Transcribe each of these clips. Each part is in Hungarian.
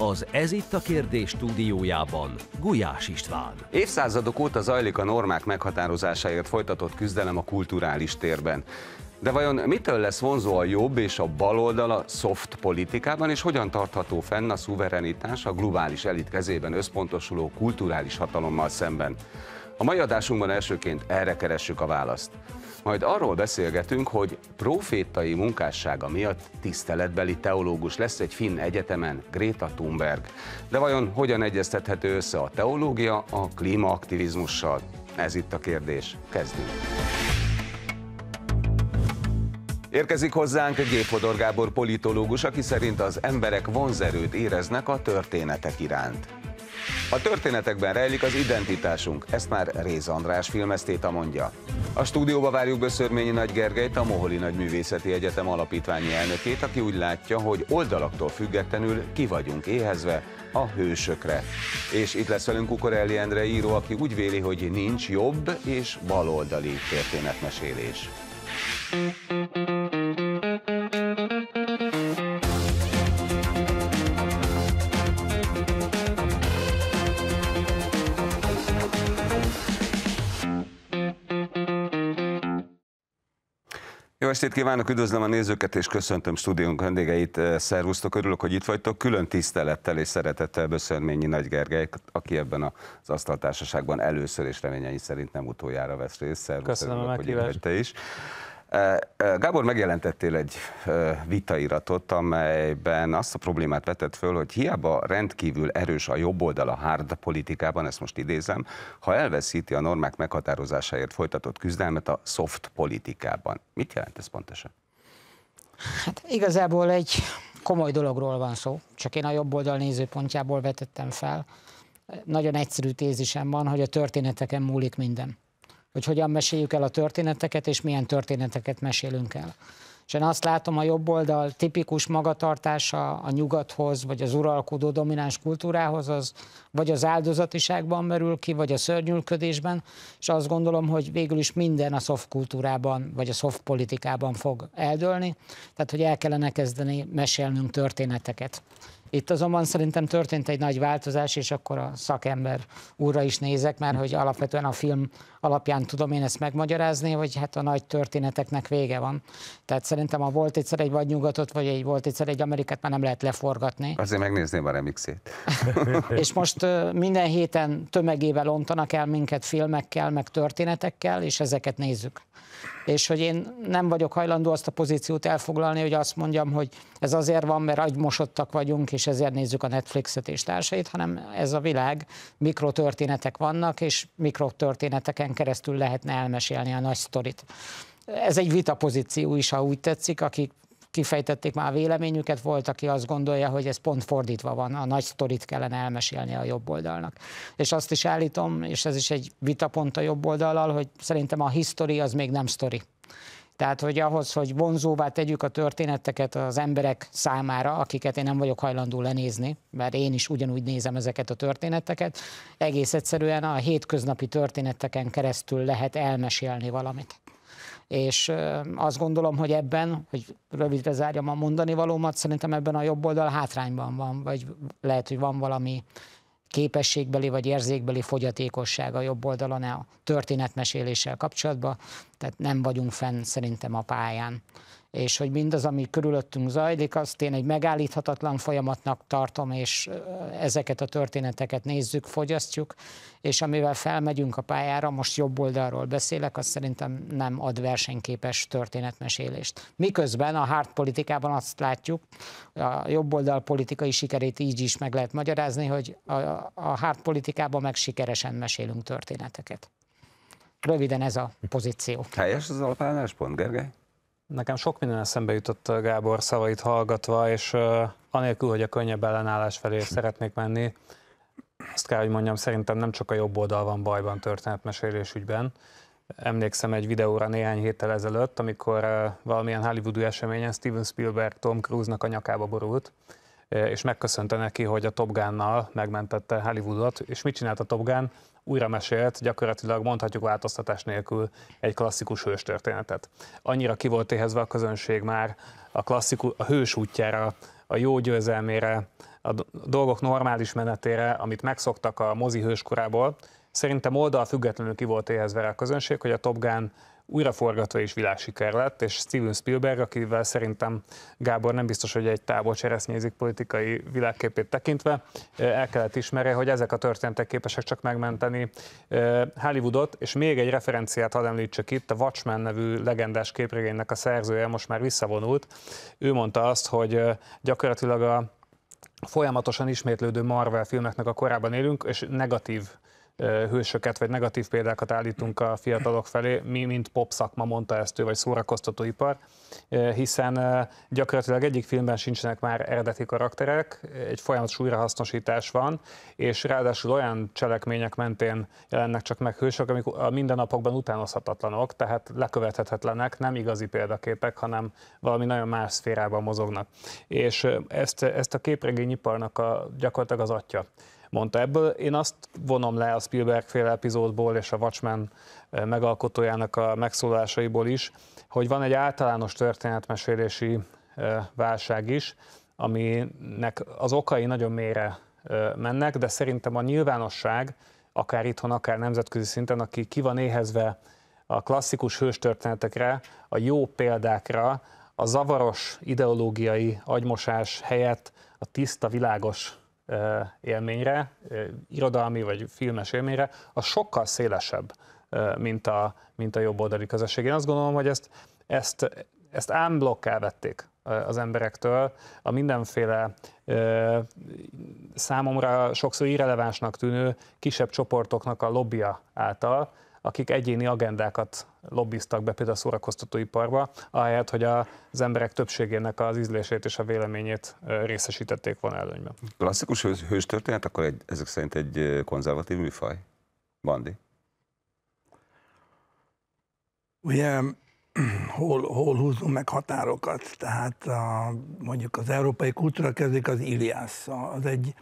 az Ez itt a kérdés stúdiójában Gulyás István. Évszázadok óta zajlik a normák meghatározásáért folytatott küzdelem a kulturális térben. De vajon mitől lesz vonzó a jobb és a baloldal a soft politikában, és hogyan tartható fenn a szuverenitás a globális elit kezében összpontosuló kulturális hatalommal szemben? A mai adásunkban elsőként erre keressük a választ. Majd arról beszélgetünk, hogy profétai munkássága miatt tiszteletbeli teológus lesz egy finn egyetemen Greta Thunberg. De vajon hogyan egyeztethető össze a teológia a klímaaktivizmussal? Ez itt a kérdés. Kezdünk! Érkezik hozzánk Gépfodor Gábor politológus, aki szerint az emberek vonzerőt éreznek a történetek iránt. A történetekben rejlik az identitásunk, ezt már Réz András filmesztéta mondja. A stúdióba várjuk Böszörményi Nagy Gergelyt, a Moholi Nagy Művészeti Egyetem alapítványi elnökét, aki úgy látja, hogy oldalaktól függetlenül ki vagyunk éhezve a hősökre. És itt lesz velünk Kukorelli Endre író, aki úgy véli, hogy nincs jobb és baloldali történetmesélés. Thank you. estét kívánok, üdvözlöm a nézőket, és köszöntöm stúdiónk vendégeit. Eh, szervusztok, örülök, hogy itt vagytok. Külön tisztelettel és szeretettel Böszörményi Nagy Gergely, aki ebben az asztaltársaságban először és reményei szerint nem utoljára vesz részt. Szervusz, Köszönöm örülök, a hogy is. Gábor, megjelentettél egy vitairatot, amelyben azt a problémát vetett föl, hogy hiába rendkívül erős a jobb oldal a hard politikában, ezt most idézem, ha elveszíti a normák meghatározásáért folytatott küzdelmet a soft politikában. Mit jelent ez pontosan? Hát igazából egy komoly dologról van szó, csak én a jobb oldal nézőpontjából vetettem fel. Nagyon egyszerű tézisem van, hogy a történeteken múlik minden hogy hogyan meséljük el a történeteket, és milyen történeteket mesélünk el. És én azt látom, a jobb oldal tipikus magatartása a nyugathoz, vagy az uralkodó domináns kultúrához, az vagy az áldozatiságban merül ki, vagy a szörnyűlködésben, és azt gondolom, hogy végül is minden a soft kultúrában, vagy a soft politikában fog eldőlni, tehát hogy el kellene kezdeni mesélnünk történeteket. Itt azonban szerintem történt egy nagy változás, és akkor a szakember úrra is nézek, mert hogy alapvetően a film alapján tudom én ezt megmagyarázni, hogy hát a nagy történeteknek vége van. Tehát szerintem a volt egyszer egy vagy nyugatot vagy egy volt egyszer egy Amerikát már nem lehet leforgatni. Azért megnézném a remixét. és most minden héten tömegével ontanak el minket filmekkel, meg történetekkel, és ezeket nézzük és hogy én nem vagyok hajlandó azt a pozíciót elfoglalni, hogy azt mondjam, hogy ez azért van, mert agymosodtak vagyunk, és ezért nézzük a Netflixet és társait, hanem ez a világ, mikrotörténetek vannak, és mikrotörténeteken keresztül lehetne elmesélni a nagy sztorit. Ez egy vita pozíció is, ha úgy tetszik, akik kifejtették már a véleményüket, volt, aki azt gondolja, hogy ez pont fordítva van, a nagy sztorit kellene elmesélni a jobb oldalnak. És azt is állítom, és ez is egy vitapont a jobb oldalal, hogy szerintem a history az még nem sztori. Tehát, hogy ahhoz, hogy vonzóvá tegyük a történeteket az emberek számára, akiket én nem vagyok hajlandó lenézni, mert én is ugyanúgy nézem ezeket a történeteket, egész egyszerűen a hétköznapi történeteken keresztül lehet elmesélni valamit és azt gondolom, hogy ebben, hogy rövidre zárjam a mondani valómat, szerintem ebben a jobb oldal hátrányban van, vagy lehet, hogy van valami képességbeli vagy érzékbeli fogyatékosság a jobb oldalon a történetmeséléssel kapcsolatban, tehát nem vagyunk fenn szerintem a pályán és hogy mindaz, ami körülöttünk zajlik, azt én egy megállíthatatlan folyamatnak tartom, és ezeket a történeteket nézzük, fogyasztjuk, és amivel felmegyünk a pályára, most jobb oldalról beszélek, az szerintem nem ad versenyképes történetmesélést. Miközben a hard politikában azt látjuk, a jobb oldal politikai sikerét így is meg lehet magyarázni, hogy a, a hárt politikában meg sikeresen mesélünk történeteket. Röviden ez a pozíció. Helyes az pont Gergely? Nekem sok minden eszembe jutott Gábor szavait hallgatva, és uh, anélkül, hogy a könnyebb ellenállás felé szeretnék menni, azt kell, hogy mondjam, szerintem nem csak a jobb oldal van bajban történetmesélés ügyben. Emlékszem egy videóra néhány héttel ezelőtt, amikor uh, valamilyen hollywoodi eseményen Steven Spielberg Tom Cruise-nak a nyakába borult, és megköszönte neki, hogy a Top Gun-nal megmentette Hollywoodot, és mit csinált a Top Gun? újra mesélt, gyakorlatilag mondhatjuk változtatás nélkül egy klasszikus hős történetet. Annyira ki volt éhezve a közönség már a, klasszikus, a hős útjára, a jó győzelmére, a dolgok normális menetére, amit megszoktak a mozi hőskorából. Szerintem oldal függetlenül ki volt éhezve a közönség, hogy a Top Gun újraforgatva is világsiker lett, és Steven Spielberg, akivel szerintem Gábor nem biztos, hogy egy távol cseresznyézik politikai világképét tekintve, el kellett ismerni, hogy ezek a történetek képesek csak megmenteni Hollywoodot, és még egy referenciát hadd említsek itt, a Watchmen nevű legendás képregénynek a szerzője most már visszavonult. Ő mondta azt, hogy gyakorlatilag a folyamatosan ismétlődő Marvel filmeknek a korában élünk, és negatív hősöket vagy negatív példákat állítunk a fiatalok felé, mi, mint pop szakma mondta ezt ő, vagy szórakoztatóipar, hiszen gyakorlatilag egyik filmben sincsenek már eredeti karakterek, egy folyamatos újrahasznosítás van, és ráadásul olyan cselekmények mentén jelennek csak meg hősök, amik a mindennapokban utánozhatatlanok, tehát lekövethetetlenek, nem igazi példaképek, hanem valami nagyon más szférában mozognak. És ezt, ezt a képregényiparnak a, gyakorlatilag az atya mondta. Ebből én azt vonom le a Spielberg féle epizódból és a Watchmen megalkotójának a megszólásaiból is, hogy van egy általános történetmesélési válság is, aminek az okai nagyon mélyre mennek, de szerintem a nyilvánosság, akár itthon, akár nemzetközi szinten, aki ki van éhezve a klasszikus hőstörténetekre, a jó példákra, a zavaros ideológiai agymosás helyett a tiszta, világos élményre, irodalmi vagy filmes élményre, az sokkal szélesebb, mint a, mint a jobboldali közösség. Én azt gondolom, hogy ezt, ezt, ezt ámblokk elvették az emberektől, a mindenféle ö, számomra sokszor irrelevánsnak tűnő kisebb csoportoknak a lobbia által, akik egyéni agendákat lobbiztak be például a szórakoztatóiparba, ahelyett, hogy az emberek többségének az ízlését és a véleményét részesítették volna előnyben. Klasszikus hős, hős történet, akkor egy, ezek szerint egy konzervatív műfaj? Bandi? Ugye hol, hol húzunk meg határokat? Tehát a, mondjuk az európai kultúra kezdik az Iliász, Az egy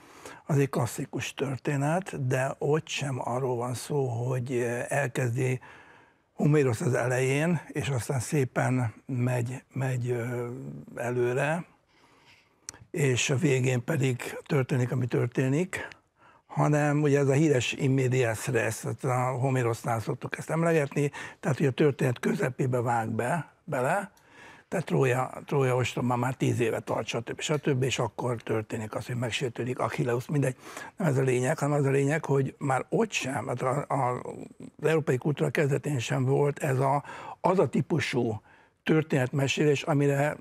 az egy klasszikus történet, de ott sem arról van szó, hogy eh, elkezdi Homérosz az elején, és aztán szépen megy, megy előre, és a végén pedig történik, ami történik, hanem ugye ez a híres immédiás stressz, hát a Homérosznál szoktuk ezt emlegetni, tehát hogy a történet közepébe vág be, bele, tehát Trója, Trója ostromban már tíz éve tart, stb. stb. És akkor történik az, hogy megsértődik Achilleus, mindegy. Nem ez a lényeg, hanem az a lényeg, hogy már ott sem, hát a, a, az európai kultúra kezdetén sem volt ez a, az a típusú történetmesélés, amire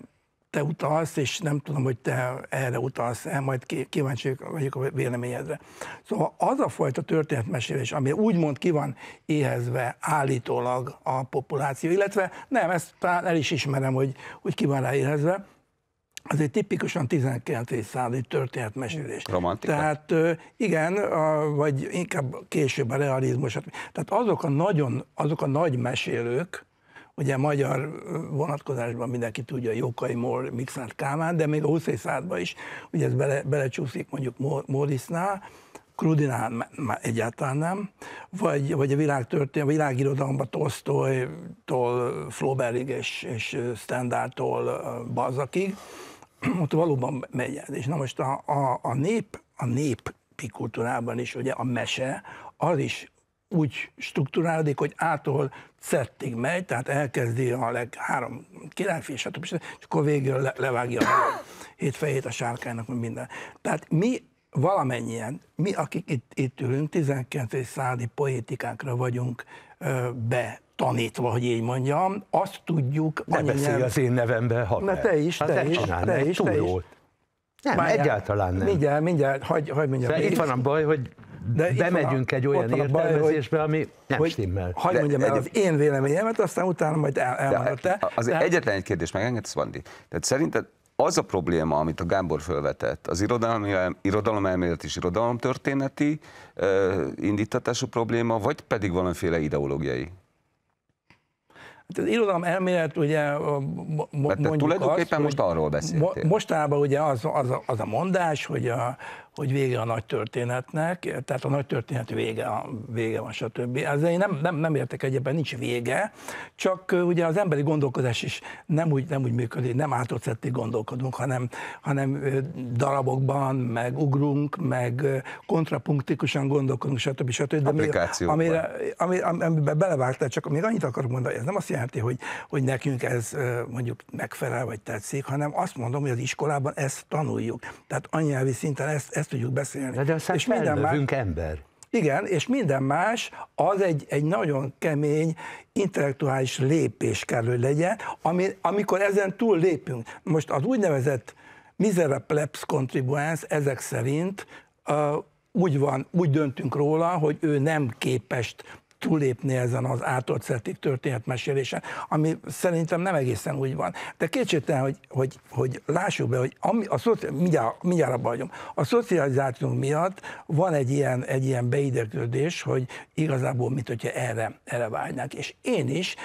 te utalsz, és nem tudom, hogy te erre utalsz el, eh, majd kíváncsi vagyok a véleményedre. Szóval az a fajta történetmesélés, ami úgymond ki van éhezve állítólag a populáció, illetve nem, ezt talán el is ismerem, hogy, hogy ki van rá éhezve, az egy tipikusan 19. századi történetmesélés. Romantika. Tehát igen, a, vagy inkább később a realizmus. Tehát azok a, nagyon, azok a nagy mesélők, Ugye magyar vonatkozásban mindenki tudja Jókai Mól, Mixát Kálmán, de még a 20. században is, ugye ez bele, belecsúszik mondjuk Mórisznál, Krudinál már egyáltalán nem, vagy, vagy a világ történet, a világirodalomban Tolstoytól, Flaubertig és, és standardtól Balzakig, ott valóban megy ez. És na most a, a, a nép, a nép kultúrában is ugye a mese, az is úgy struktúrálódik, hogy ától szettig megy, tehát elkezdi a leg három királyfi, stb. és akkor végül levágja a hétfejét a sárkánynak, minden. Tehát mi valamennyien, mi, akik itt, itt ülünk, 12. századi poétikákra vagyunk be tanítva, hogy így mondjam, azt tudjuk... Ne beszélj nyelv... az én nevemben, ha Na te is, hát te, is, te, is, te is, Nem, egyáltalán nem. Mindjárt, mindjárt, hagyj, hagyj mindjárt. itt van a baj, hogy de bemegyünk egy olyan értelmezésbe, ami nem hogy, stimmel. Hogy mondjam el az én véleményemet, aztán utána majd el, elmondod te. Hát az tehát... egyetlen egy kérdés, megengedsz, Vandi. Tehát szerinted az a probléma, amit a Gábor felvetett, az irodalom, irodalom elmélet és irodalomtörténeti uh, indítatású probléma, vagy pedig valamiféle ideológiai? Hát az irodalom elmélet ugye hát mondjuk tulajdonképpen azt, most arról beszéltél. Mostában ugye az, az, a, az a mondás, hogy, a, hogy vége a nagy történetnek, tehát a nagy történet vége, vége van, stb. Ezzel én nem, nem, nem értek egyébben, nincs vége, csak ugye az emberi gondolkodás is nem úgy, nem úgy működik, nem átrocettig gondolkodunk, hanem, hanem darabokban, meg ugrunk, meg kontrapunktikusan gondolkodunk, stb. stb. De amire, amire, amire, amiben belevágtál, csak még annyit akarok mondani, ez nem azt jelenti, hogy, hogy nekünk ez mondjuk megfelel vagy tetszik, hanem azt mondom, hogy az iskolában ezt tanuljuk. Tehát anyanyelvi szinten ezt, ezt tudjuk beszélni. De, és minden más... ember. Igen, és minden más az egy, egy nagyon kemény intellektuális lépés kell, hogy legyen, ami, amikor ezen túl lépünk. Most az úgynevezett mizere plebs contribuens ezek szerint uh, úgy van, úgy döntünk róla, hogy ő nem képest túlépni ezen az átolt szettig történetmesélésen, ami szerintem nem egészen úgy van. De kétségtelen, hogy, hogy, hogy lássuk be, hogy ami, a szoci, mindjárt, mindjárt abba hagyom. A szocializáció miatt van egy ilyen, egy ilyen beideklődés, hogy igazából, mint hogyha erre, erre vágynak. És én is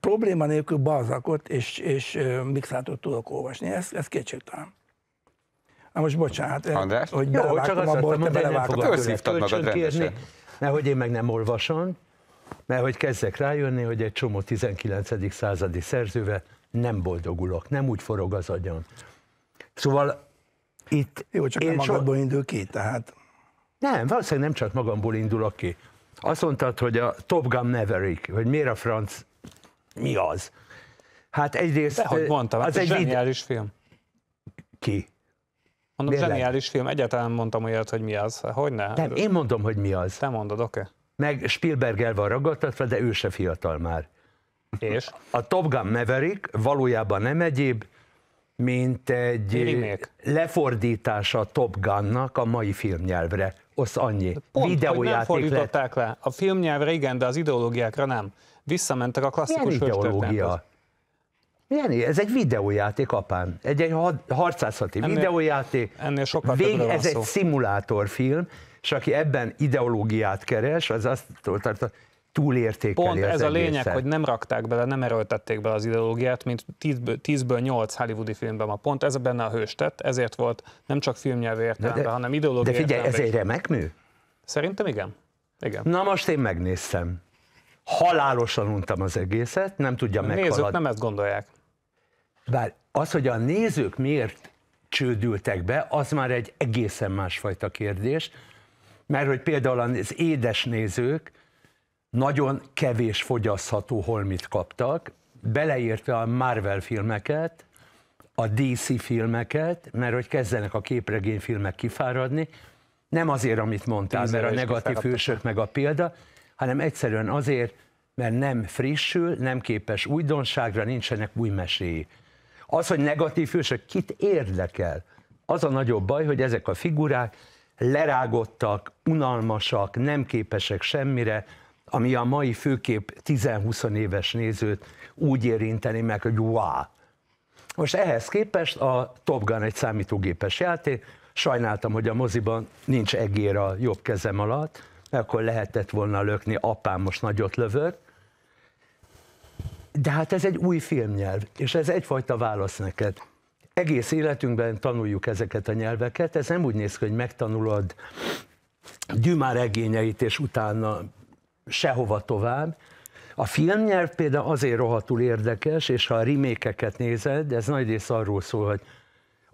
probléma nélkül Balzakot és, és Mixátot tudok olvasni. Ez, ez kétségtelen. Na most bocsánat, eh, András? hogy Jó, csak a bort, te belevágtad. Őszívtad magad rendesen. Kérni, én meg nem olvasom, mert hogy kezdek rájönni, hogy egy csomó 19. századi szerzővel nem boldogulok, nem úgy forog az agyam. Szóval itt... Jó, csak nem magadból so... indul ki, tehát... Nem, valószínűleg nem csak magamból indulok ki. Azt mondtad, hogy a Top Gun Maverick, hogy miért a franc, mi az? Hát egyrészt... hogy mondtam, hát az egy zseniális ide... film. Ki? Mondom, zseniális film, egyáltalán mondtam olyat, hogy mi az. Hogyne? Nem, én mondom, hogy mi az. Te mondod, oké. Okay meg Spielberg el van ragadtatva, de ő se fiatal már. És? A Top Gun Maverick valójában nem egyéb, mint egy eh, Remake. lefordítása a Top Gunnak a mai filmnyelvre. Osz annyi. pont, Videójáték hogy nem fordították lett. le. A filmnyelvre igen, de az ideológiákra nem. Visszamentek a klasszikus Milyen ideológia? Milyen, ez egy videójáték, apám. Egy, egy harcászati ennél, videójáték. Ennél sokkal Vég, ez szó. egy szimulátorfilm, és aki ebben ideológiát keres, az azt tartja, túlértékeli Pont ez a lényeg, egészet. hogy nem rakták bele, nem erőltették bele az ideológiát, mint 10-ből, 8 hollywoodi filmben ma. Pont ez a benne a tett, ezért volt nem csak filmnyelv értelemben, hanem ideológiai De figyelj, ez egy remek mű? Szerintem igen. igen. Na most én megnéztem. Halálosan untam az egészet, nem tudja meghaladni. Nézők nem ezt gondolják. Bár az, hogy a nézők miért csődültek be, az már egy egészen másfajta kérdés, mert hogy például az édes nézők nagyon kevés fogyasztható holmit kaptak, beleértve a Marvel filmeket, a DC filmeket, mert hogy kezdenek a képregényfilmek kifáradni, nem azért, amit mondtál, mert a negatív hősök meg a példa, hanem egyszerűen azért, mert nem frissül, nem képes újdonságra, nincsenek új meséi. Az, hogy negatív hősök, kit érdekel? Az a nagyobb baj, hogy ezek a figurák lerágottak, unalmasak, nem képesek semmire, ami a mai főkép 10-20 éves nézőt úgy érinteni meg, hogy wow. Most ehhez képest a Top Gun egy számítógépes játék, sajnáltam, hogy a moziban nincs egér a jobb kezem alatt, akkor lehetett volna lökni, apám most nagyot lövött, de hát ez egy új filmnyelv, és ez egyfajta válasz neked egész életünkben tanuljuk ezeket a nyelveket. Ez nem úgy néz ki, hogy megtanulod Dümár regényeit, és utána sehova tovább. A filmnyelv például azért rohadtul érdekes, és ha a rimékeket nézed, ez nagy rész arról szól, hogy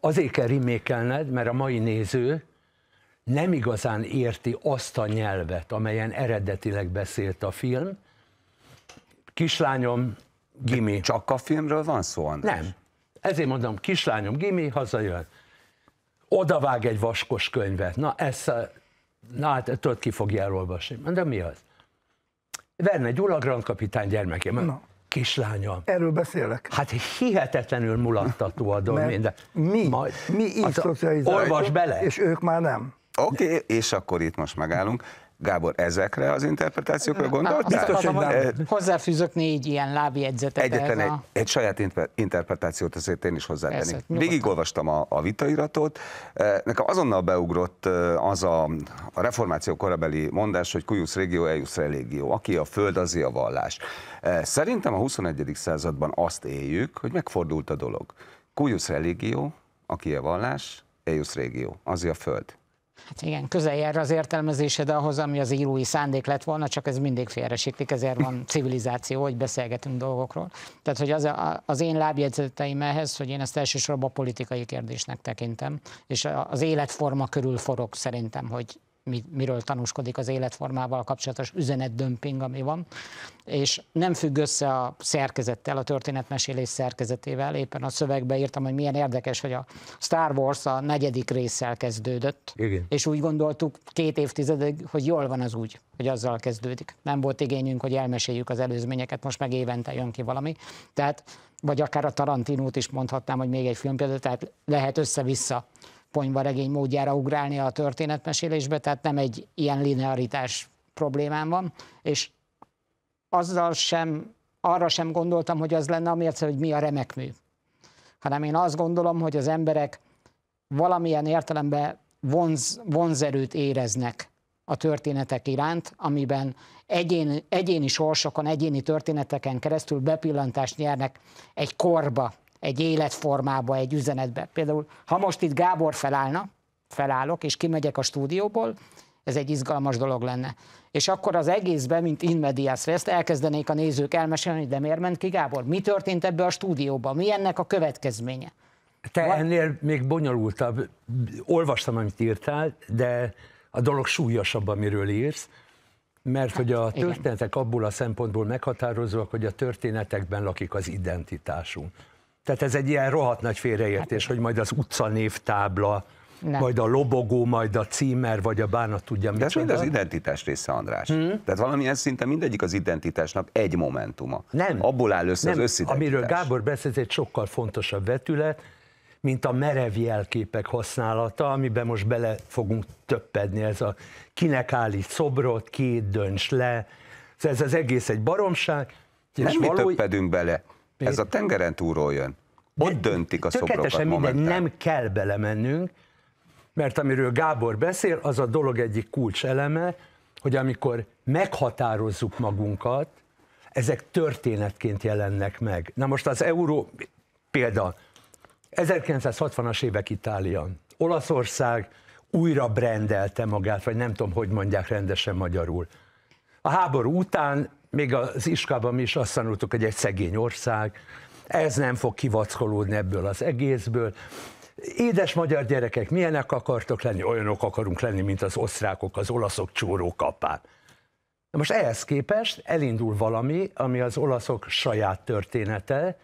azért kell rimékelned, mert a mai néző nem igazán érti azt a nyelvet, amelyen eredetileg beszélt a film. Kislányom, Gimi. Csak a filmről van szó, András? Nem, ezért mondom, kislányom, gimi, hazajön. Odavág egy vaskos könyvet. Na, ezt, a, eh, na hát tudod, ki fogja elolvasni. Mondom, mi az? Verne Gyula, grandkapitány gyermekem. Na. Kislányom. Erről beszélek. Hát hihetetlenül mulattató a dolog minden. Mi, Majd, mi így szocializáljuk. Olvas bele. És ők már nem. Oké, okay, és akkor itt most megállunk. Gábor, ezekre az interpretációkra gondolt? Biztos, hogy nem. Hozzáfűzök négy ilyen lábjegyzetet. Egyetlen egy, a... egy saját interpretációt azért én is hozzátennék. Végigolvastam a, a vitairatot, e, nekem azonnal beugrott e, az a, a reformáció korabeli mondás, hogy cuius regio, eius religio, aki a föld, az a vallás. E, szerintem a 21. században azt éljük, hogy megfordult a dolog. Cuius religio, aki a vallás, eius regio, az a föld. Hát igen, közel jár az értelmezésed ahhoz, ami az írói szándék lett volna, csak ez mindig félresítik, ezért van civilizáció, hogy beszélgetünk dolgokról. Tehát, hogy az, a, az én lábjegyzeteim ehhez, hogy én ezt elsősorban politikai kérdésnek tekintem, és az életforma körül forog szerintem, hogy mi, miről tanúskodik az életformával kapcsolatos üzenetdömping, ami van, és nem függ össze a szerkezettel, a történetmesélés szerkezetével. Éppen a szövegbe írtam, hogy milyen érdekes, hogy a Star Wars a negyedik résszel kezdődött, Igen. és úgy gondoltuk két évtizedig, hogy jól van az úgy, hogy azzal kezdődik. Nem volt igényünk, hogy elmeséljük az előzményeket, most meg évente jön ki valami. Tehát, vagy akár a Tarantinót is mondhatnám, hogy még egy filmpélda, tehát lehet össze-vissza ponyvaregény módjára ugrálni a történetmesélésbe, tehát nem egy ilyen linearitás problémám van, és azzal sem, arra sem gondoltam, hogy az lenne a mérce, hogy mi a remek mű. Hanem én azt gondolom, hogy az emberek valamilyen értelemben vonz, vonzerőt éreznek a történetek iránt, amiben egyéni, egyéni sorsokon, egyéni történeteken keresztül bepillantást nyernek egy korba, egy életformába, egy üzenetbe. Például, ha most itt Gábor felállna, felállok, és kimegyek a stúdióból, ez egy izgalmas dolog lenne. És akkor az egészben, mint in medias res, elkezdenék a nézők elmesélni, de miért ment ki Gábor? Mi történt ebbe a stúdióban? Mi ennek a következménye? Te Van? ennél még bonyolultabb. Olvastam, amit írtál, de a dolog súlyosabb, amiről írsz, mert hogy a hát, történetek abból a szempontból meghatározóak, hogy a történetekben lakik az identitásunk. Tehát ez egy ilyen rohadt nagy félreértés, hát, hogy majd az utca névtábla, nem. majd a lobogó, majd a címer, vagy a bánat tudja mit De ez mind az identitás része, András. Hmm. Tehát valamilyen szinten mindegyik az identitásnak egy momentuma. Nem. Abból áll össze nem. az összidentitás. Amiről Gábor beszélt, egy sokkal fontosabb vetület, mint a merev jelképek használata, amiben most bele fogunk töppedni, ez a kinek állít szobrot, két dönts le, ez az egész egy baromság. És nem mi töppedünk bele, ez a tengeren túról jön. Ott De döntik a szobrokat minden, nem kell belemennünk, mert amiről Gábor beszél, az a dolog egyik kulcs eleme, hogy amikor meghatározzuk magunkat, ezek történetként jelennek meg. Na most az euró, példa, 1960-as évek Itália, Olaszország újra brendelte magát, vagy nem tudom, hogy mondják rendesen magyarul. A háború után még az iskában mi is azt tanultuk, hogy egy szegény ország, ez nem fog kivackolódni ebből az egészből. Édes magyar gyerekek, milyenek akartok lenni? Olyanok akarunk lenni, mint az osztrákok, az olaszok csórókapán. Na most ehhez képest elindul valami, ami az olaszok saját története,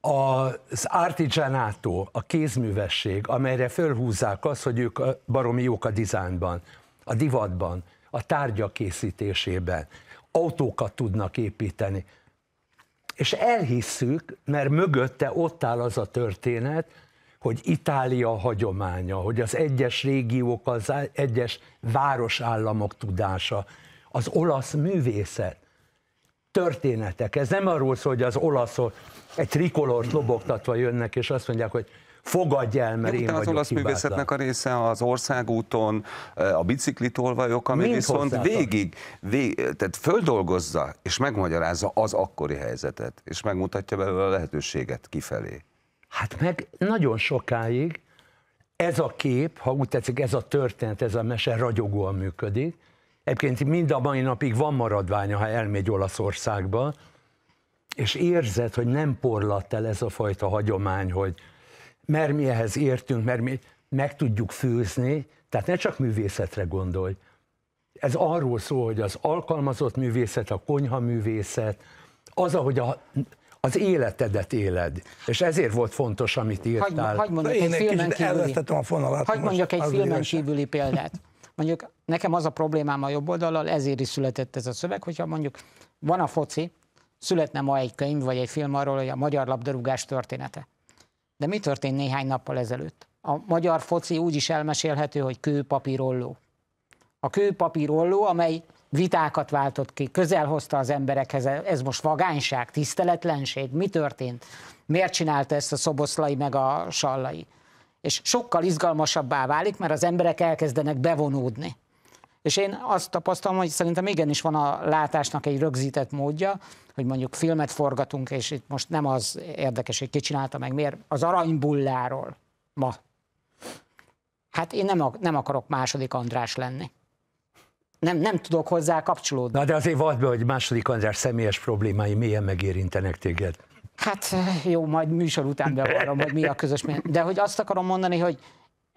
az artigianato, a kézművesség, amelyre fölhúzzák azt, hogy ők baromi jók a dizájnban, a divatban, a tárgyak készítésében, autókat tudnak építeni. És elhisszük, mert mögötte ott áll az a történet, hogy Itália hagyománya, hogy az egyes régiók, az egyes városállamok tudása, az olasz művészet, történetek. Ez nem arról szól, hogy az olaszok egy trikolort lobogtatva jönnek, és azt mondják, hogy fogadj el, mert Jó, én az olasz művészetnek a része az országúton, a tolvajok, ami Mind viszont végig, végig, tehát földolgozza és megmagyarázza az akkori helyzetet, és megmutatja belőle a lehetőséget kifelé. Hát meg nagyon sokáig ez a kép, ha úgy tetszik, ez a történet, ez a mese ragyogóan működik. Egyébként mind a mai napig van maradványa, ha elmegy Olaszországba, és érzed, hogy nem porlatt el ez a fajta hagyomány, hogy mert mi ehhez értünk, mert mi meg tudjuk főzni, tehát ne csak művészetre gondolj. Ez arról szól, hogy az alkalmazott művészet, a konyha művészet, az, ahogy a, az életedet éled. És ezért volt fontos, amit írtál. Hagy, hagy mondjak, egy filmen kívüli, a fonalat, hagy mondjak egy filmen kívüli példát. Mondjuk nekem az a problémám a jobb oldalal, ezért is született ez a szöveg, hogyha mondjuk van a foci, születne ma egy könyv vagy egy film arról, hogy a magyar labdarúgás története. De mi történt néhány nappal ezelőtt? A magyar foci úgy is elmesélhető, hogy kőpapírolló. A kőpapírolló, amely vitákat váltott ki, közel hozta az emberekhez, ez most vagányság, tiszteletlenség, mi történt? Miért csinálta ezt a szoboszlai meg a sallai? És sokkal izgalmasabbá válik, mert az emberek elkezdenek bevonódni. És én azt tapasztalom, hogy szerintem igenis van a látásnak egy rögzített módja, hogy mondjuk filmet forgatunk, és itt most nem az érdekes, hogy ki csinálta meg, miért, az aranybulláról ma. Hát én nem, nem akarok második András lenni nem, nem tudok hozzá kapcsolódni. Na de azért volt be, hogy második András személyes problémái mélyen megérintenek téged. Hát jó, majd műsor után bevallom, hogy mi a közös. De hogy azt akarom mondani, hogy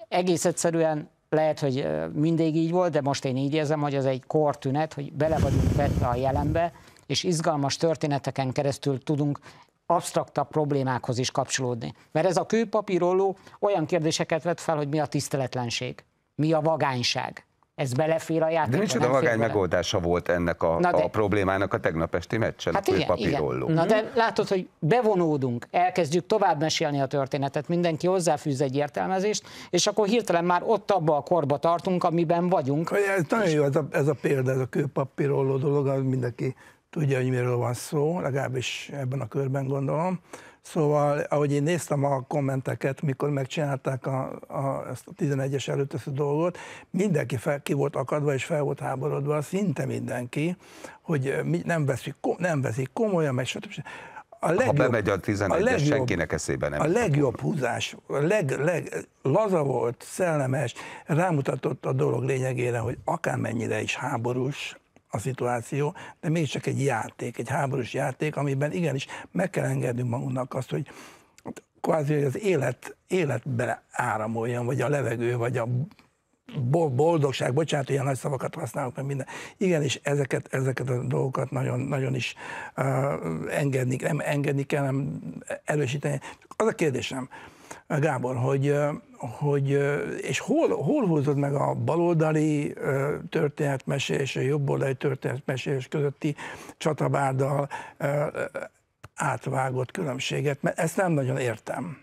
egész egyszerűen lehet, hogy mindig így volt, de most én így érzem, hogy ez egy kortünet, hogy bele vagyunk vetve a jelenbe, és izgalmas történeteken keresztül tudunk absztraktabb problémákhoz is kapcsolódni. Mert ez a kőpapírolló olyan kérdéseket vet fel, hogy mi a tiszteletlenség, mi a vagányság, ez belefér a játékba. De micsoda vagány megoldása volt ennek a, de, a problémának a tegnap esti meccsen, hát igen, papírolló. Igen. Na de hm? látod, hogy bevonódunk, elkezdjük tovább mesélni a történetet, mindenki hozzáfűz egy értelmezést, és akkor hirtelen már ott abba a korba tartunk, amiben vagyunk. Ez nagyon és... jó ez a, ez a példa, ez a kőpapírolló dolog, mindenki tudja, hogy miről van szó, legalábbis ebben a körben gondolom. Szóval, ahogy én néztem a kommenteket, mikor megcsinálták a, a, ezt a 11-es a dolgot, mindenki fel, ki volt akadva és fel volt háborodva, szinte mindenki, hogy eh, nem veszik, nem veszik komolyan, meg stb. A legjobb, ha bemegy a 11 a legjobb, senkinek eszébe nem. A legjobb húzás, a leg, leg, laza volt, szellemes, rámutatott a dolog lényegére, hogy akármennyire is háborús, a szituáció, de mégiscsak egy játék, egy háborús játék, amiben igenis meg kell engednünk magunknak azt, hogy kvázi hogy az élet, életbe áramoljon, vagy a levegő, vagy a boldogság, bocsánat, ilyen nagy szavakat használok, mert minden. Igen, és ezeket, ezeket a dolgokat nagyon, nagyon is uh, engedni, nem engedni kell, nem erősíteni. az a kérdésem, Gábor, hogy, hogy és hol, hol húzod meg a baloldali történetmesélés és a jobboldali történetmesélés közötti csatabárdal átvágott különbséget, mert ezt nem nagyon értem.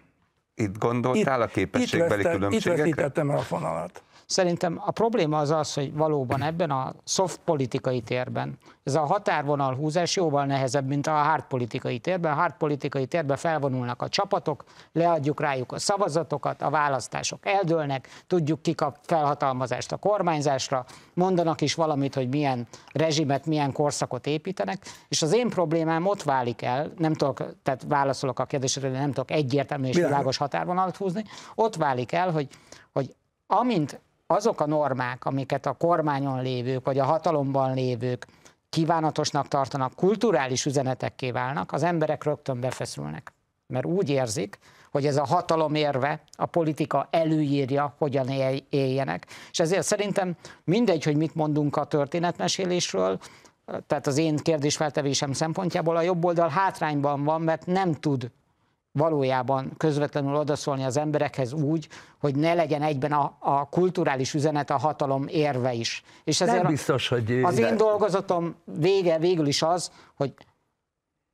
Itt gondoltál itt, a képességbeli itt különbségekre? Itt veszítettem el a fonalat. Szerintem a probléma az az, hogy valóban ebben a soft politikai térben, ez a határvonal húzás jóval nehezebb, mint a hard politikai térben. A hard politikai térben felvonulnak a csapatok, leadjuk rájuk a szavazatokat, a választások eldőlnek, tudjuk kik a felhatalmazást a kormányzásra, mondanak is valamit, hogy milyen rezsimet, milyen korszakot építenek, és az én problémám ott válik el, nem tudok, tehát válaszolok a kérdésre, nem tudok egyértelmű és világos határvonalat húzni, ott válik el, hogy, hogy amint azok a normák, amiket a kormányon lévők, vagy a hatalomban lévők kívánatosnak tartanak, kulturális üzenetekké válnak, az emberek rögtön befeszülnek. Mert úgy érzik, hogy ez a hatalom érve, a politika előírja, hogyan éljenek. És ezért szerintem mindegy, hogy mit mondunk a történetmesélésről, tehát az én kérdésfeltevésem szempontjából a jobb oldal hátrányban van, mert nem tud valójában közvetlenül odaszólni az emberekhez úgy, hogy ne legyen egyben a, a kulturális üzenet, a hatalom érve is. És ezért Nem biztos, hogy... Az én dolgozatom vége végül is az, hogy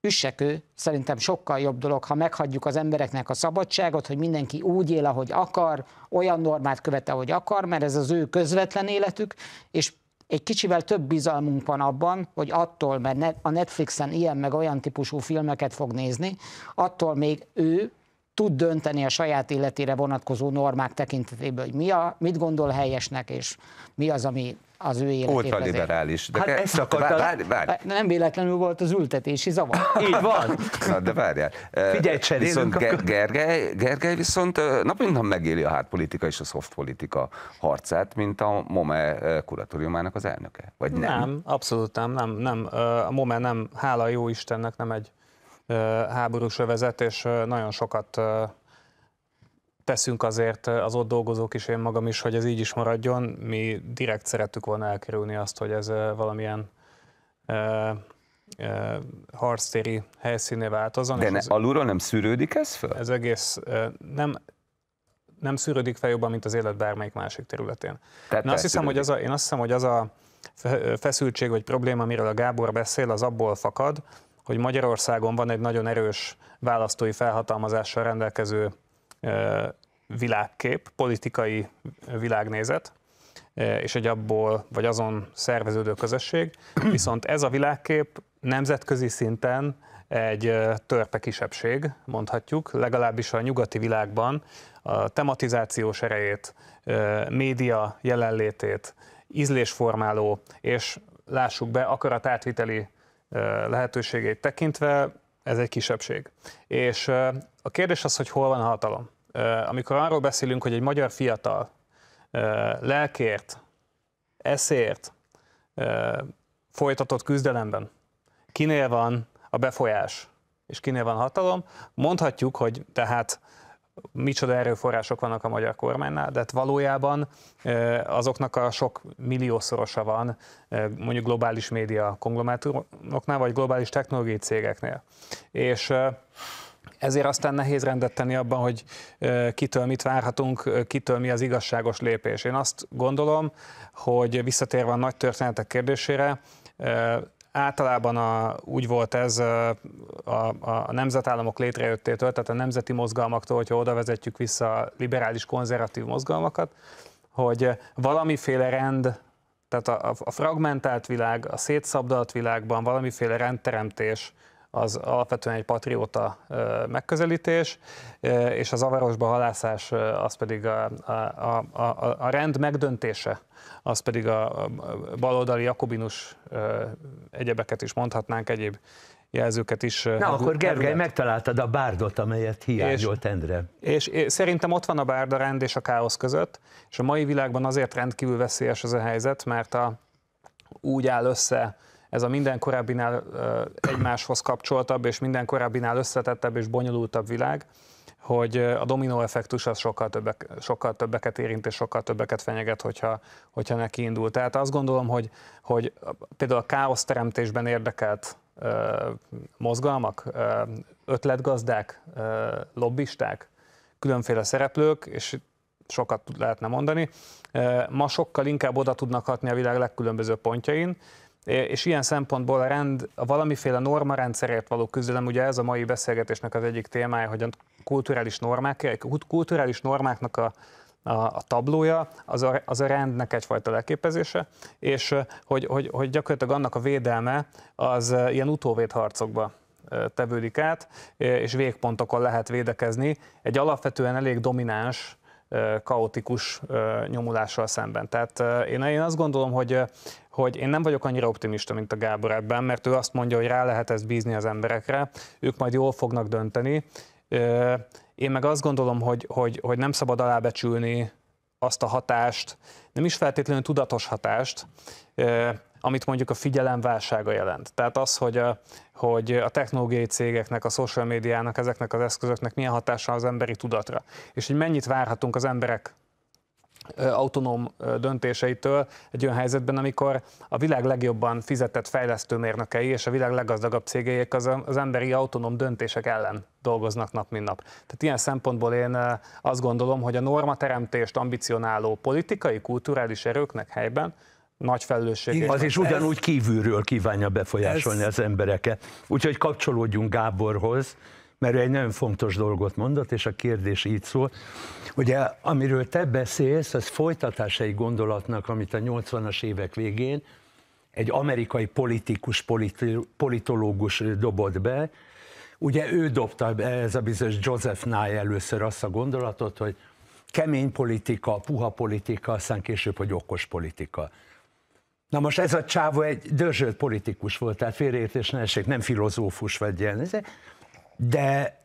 üssekő szerintem sokkal jobb dolog, ha meghagyjuk az embereknek a szabadságot, hogy mindenki úgy él, ahogy akar, olyan normát követ, ahogy akar, mert ez az ő közvetlen életük, és egy kicsivel több bizalmunk van abban, hogy attól, mert a Netflixen ilyen meg olyan típusú filmeket fog nézni, attól még ő tud dönteni a saját életére vonatkozó normák tekintetében, hogy mi a, mit gondol helyesnek, és mi az, ami az ő életét. Ultraliberális. De hát ezt hát, akartam. Várj, várj. Nem véletlenül volt az ültetési zavar. Így van. Na, de várjál. Figyelj, Cseri, Viszont Ger- Gergely, Gergely viszont nap megéli a hátpolitika és a szoftpolitika harcát, mint a MOME kuratóriumának az elnöke, vagy nem? Nem, abszolút nem, nem, nem. A MOME nem, hála jó Istennek nem egy háborús övezet, és nagyon sokat teszünk azért az ott dolgozók is, én magam is, hogy ez így is maradjon. Mi direkt szerettük volna elkerülni azt, hogy ez valamilyen e, e, harctéri helyszíné változzon. De ne, ez, alulról nem szűrődik ez fel? Ez egész nem, nem szűrődik fel jobban, mint az élet bármelyik másik területén. Tehát én, azt hiszem, hogy az a, én azt hiszem, hogy az a feszültség vagy probléma, amiről a Gábor beszél, az abból fakad, hogy Magyarországon van egy nagyon erős választói felhatalmazással rendelkező világkép, politikai világnézet, és egy abból vagy azon szerveződő közösség, viszont ez a világkép nemzetközi szinten egy törpe kisebbség, mondhatjuk, legalábbis a nyugati világban a tematizációs erejét, média jelenlétét, ízlésformáló és lássuk be akaratátviteli lehetőségét tekintve ez egy kisebbség. És a kérdés az, hogy hol van a hatalom. Amikor arról beszélünk, hogy egy magyar fiatal lelkért, eszért folytatott küzdelemben, kinél van a befolyás, és kinél van hatalom, mondhatjuk, hogy tehát micsoda erőforrások vannak a magyar kormánynál, de hát valójában azoknak a sok milliószorosa van mondjuk globális média konglomátumoknál, vagy globális technológiai cégeknél. És ezért aztán nehéz rendet tenni abban, hogy kitől mit várhatunk, kitől mi az igazságos lépés. Én azt gondolom, hogy visszatérve a nagy történetek kérdésére, Általában a, úgy volt ez a, a, a nemzetállamok létrejöttétől, tehát a nemzeti mozgalmaktól, hogyha oda vezetjük vissza a liberális konzervatív mozgalmakat, hogy valamiféle rend, tehát a, a fragmentált világ, a szétszabdalt világban valamiféle rendteremtés az alapvetően egy patrióta megközelítés, és az avarosba halászás az pedig a, a, a, a rend megdöntése, az pedig a baloldali jakobinus egyebeket is mondhatnánk, egyéb jelzőket is. Na, akkor Gergely, terület. megtaláltad a bárdot, amelyet hiányolt és, Endre. És, és szerintem ott van a bárd a rend és a káosz között, és a mai világban azért rendkívül veszélyes ez a helyzet, mert a, úgy áll össze ez a minden korábbinál egymáshoz kapcsoltabb, és minden korábbinál összetettebb és bonyolultabb világ, hogy a dominó effektus az sokkal, többek, sokkal többeket érint és sokkal többeket fenyeget, hogyha, hogyha neki indul. Tehát azt gondolom, hogy, hogy például a káoszteremtésben érdekelt ö, mozgalmak, ö, ötletgazdák, ö, lobbisták, különféle szereplők, és sokat lehetne mondani, ma sokkal inkább oda tudnak hatni a világ legkülönbözőbb pontjain, és ilyen szempontból a rend, a valamiféle norma rendszerért való küzdelem, ugye ez a mai beszélgetésnek az egyik témája, hogy a kulturális normák, kulturális normáknak a a, a tablója, az a, az a rendnek egyfajta leképezése, és hogy, hogy, hogy gyakorlatilag annak a védelme az ilyen utóvédharcokba tevődik át, és végpontokon lehet védekezni. Egy alapvetően elég domináns kaotikus nyomulással szemben. Tehát én, én azt gondolom, hogy hogy én nem vagyok annyira optimista, mint a Gábor ebben, mert ő azt mondja, hogy rá lehet ezt bízni az emberekre, ők majd jól fognak dönteni. Én meg azt gondolom, hogy, hogy, hogy nem szabad alábecsülni azt a hatást, nem is feltétlenül tudatos hatást, amit mondjuk a figyelem válsága jelent. Tehát az, hogy a, hogy a technológiai cégeknek, a social médiának, ezeknek az eszközöknek milyen hatása az emberi tudatra. És hogy mennyit várhatunk az emberek autonóm döntéseitől egy olyan helyzetben, amikor a világ legjobban fizetett fejlesztőmérnökei és a világ leggazdagabb cégei az, az emberi autonóm döntések ellen dolgoznak nap, mint nap. Tehát ilyen szempontból én azt gondolom, hogy a normateremtést ambicionáló politikai, kulturális erőknek helyben nagy felelősség. az is ugyanúgy ez, kívülről kívánja befolyásolni ez, az embereket. Úgyhogy kapcsolódjunk Gáborhoz mert ő egy nagyon fontos dolgot mondott, és a kérdés így szól. Ugye, amiről te beszélsz, az folytatás egy gondolatnak, amit a 80-as évek végén egy amerikai politikus, politi, politológus dobott be. Ugye ő dobta be, ez a bizonyos Joseph Nye először azt a gondolatot, hogy kemény politika, puha politika, aztán később, hogy okos politika. Na most ez a csávó egy dörzsölt politikus volt, tehát félreértés ne essék, nem filozófus vagy ilyen. Ez de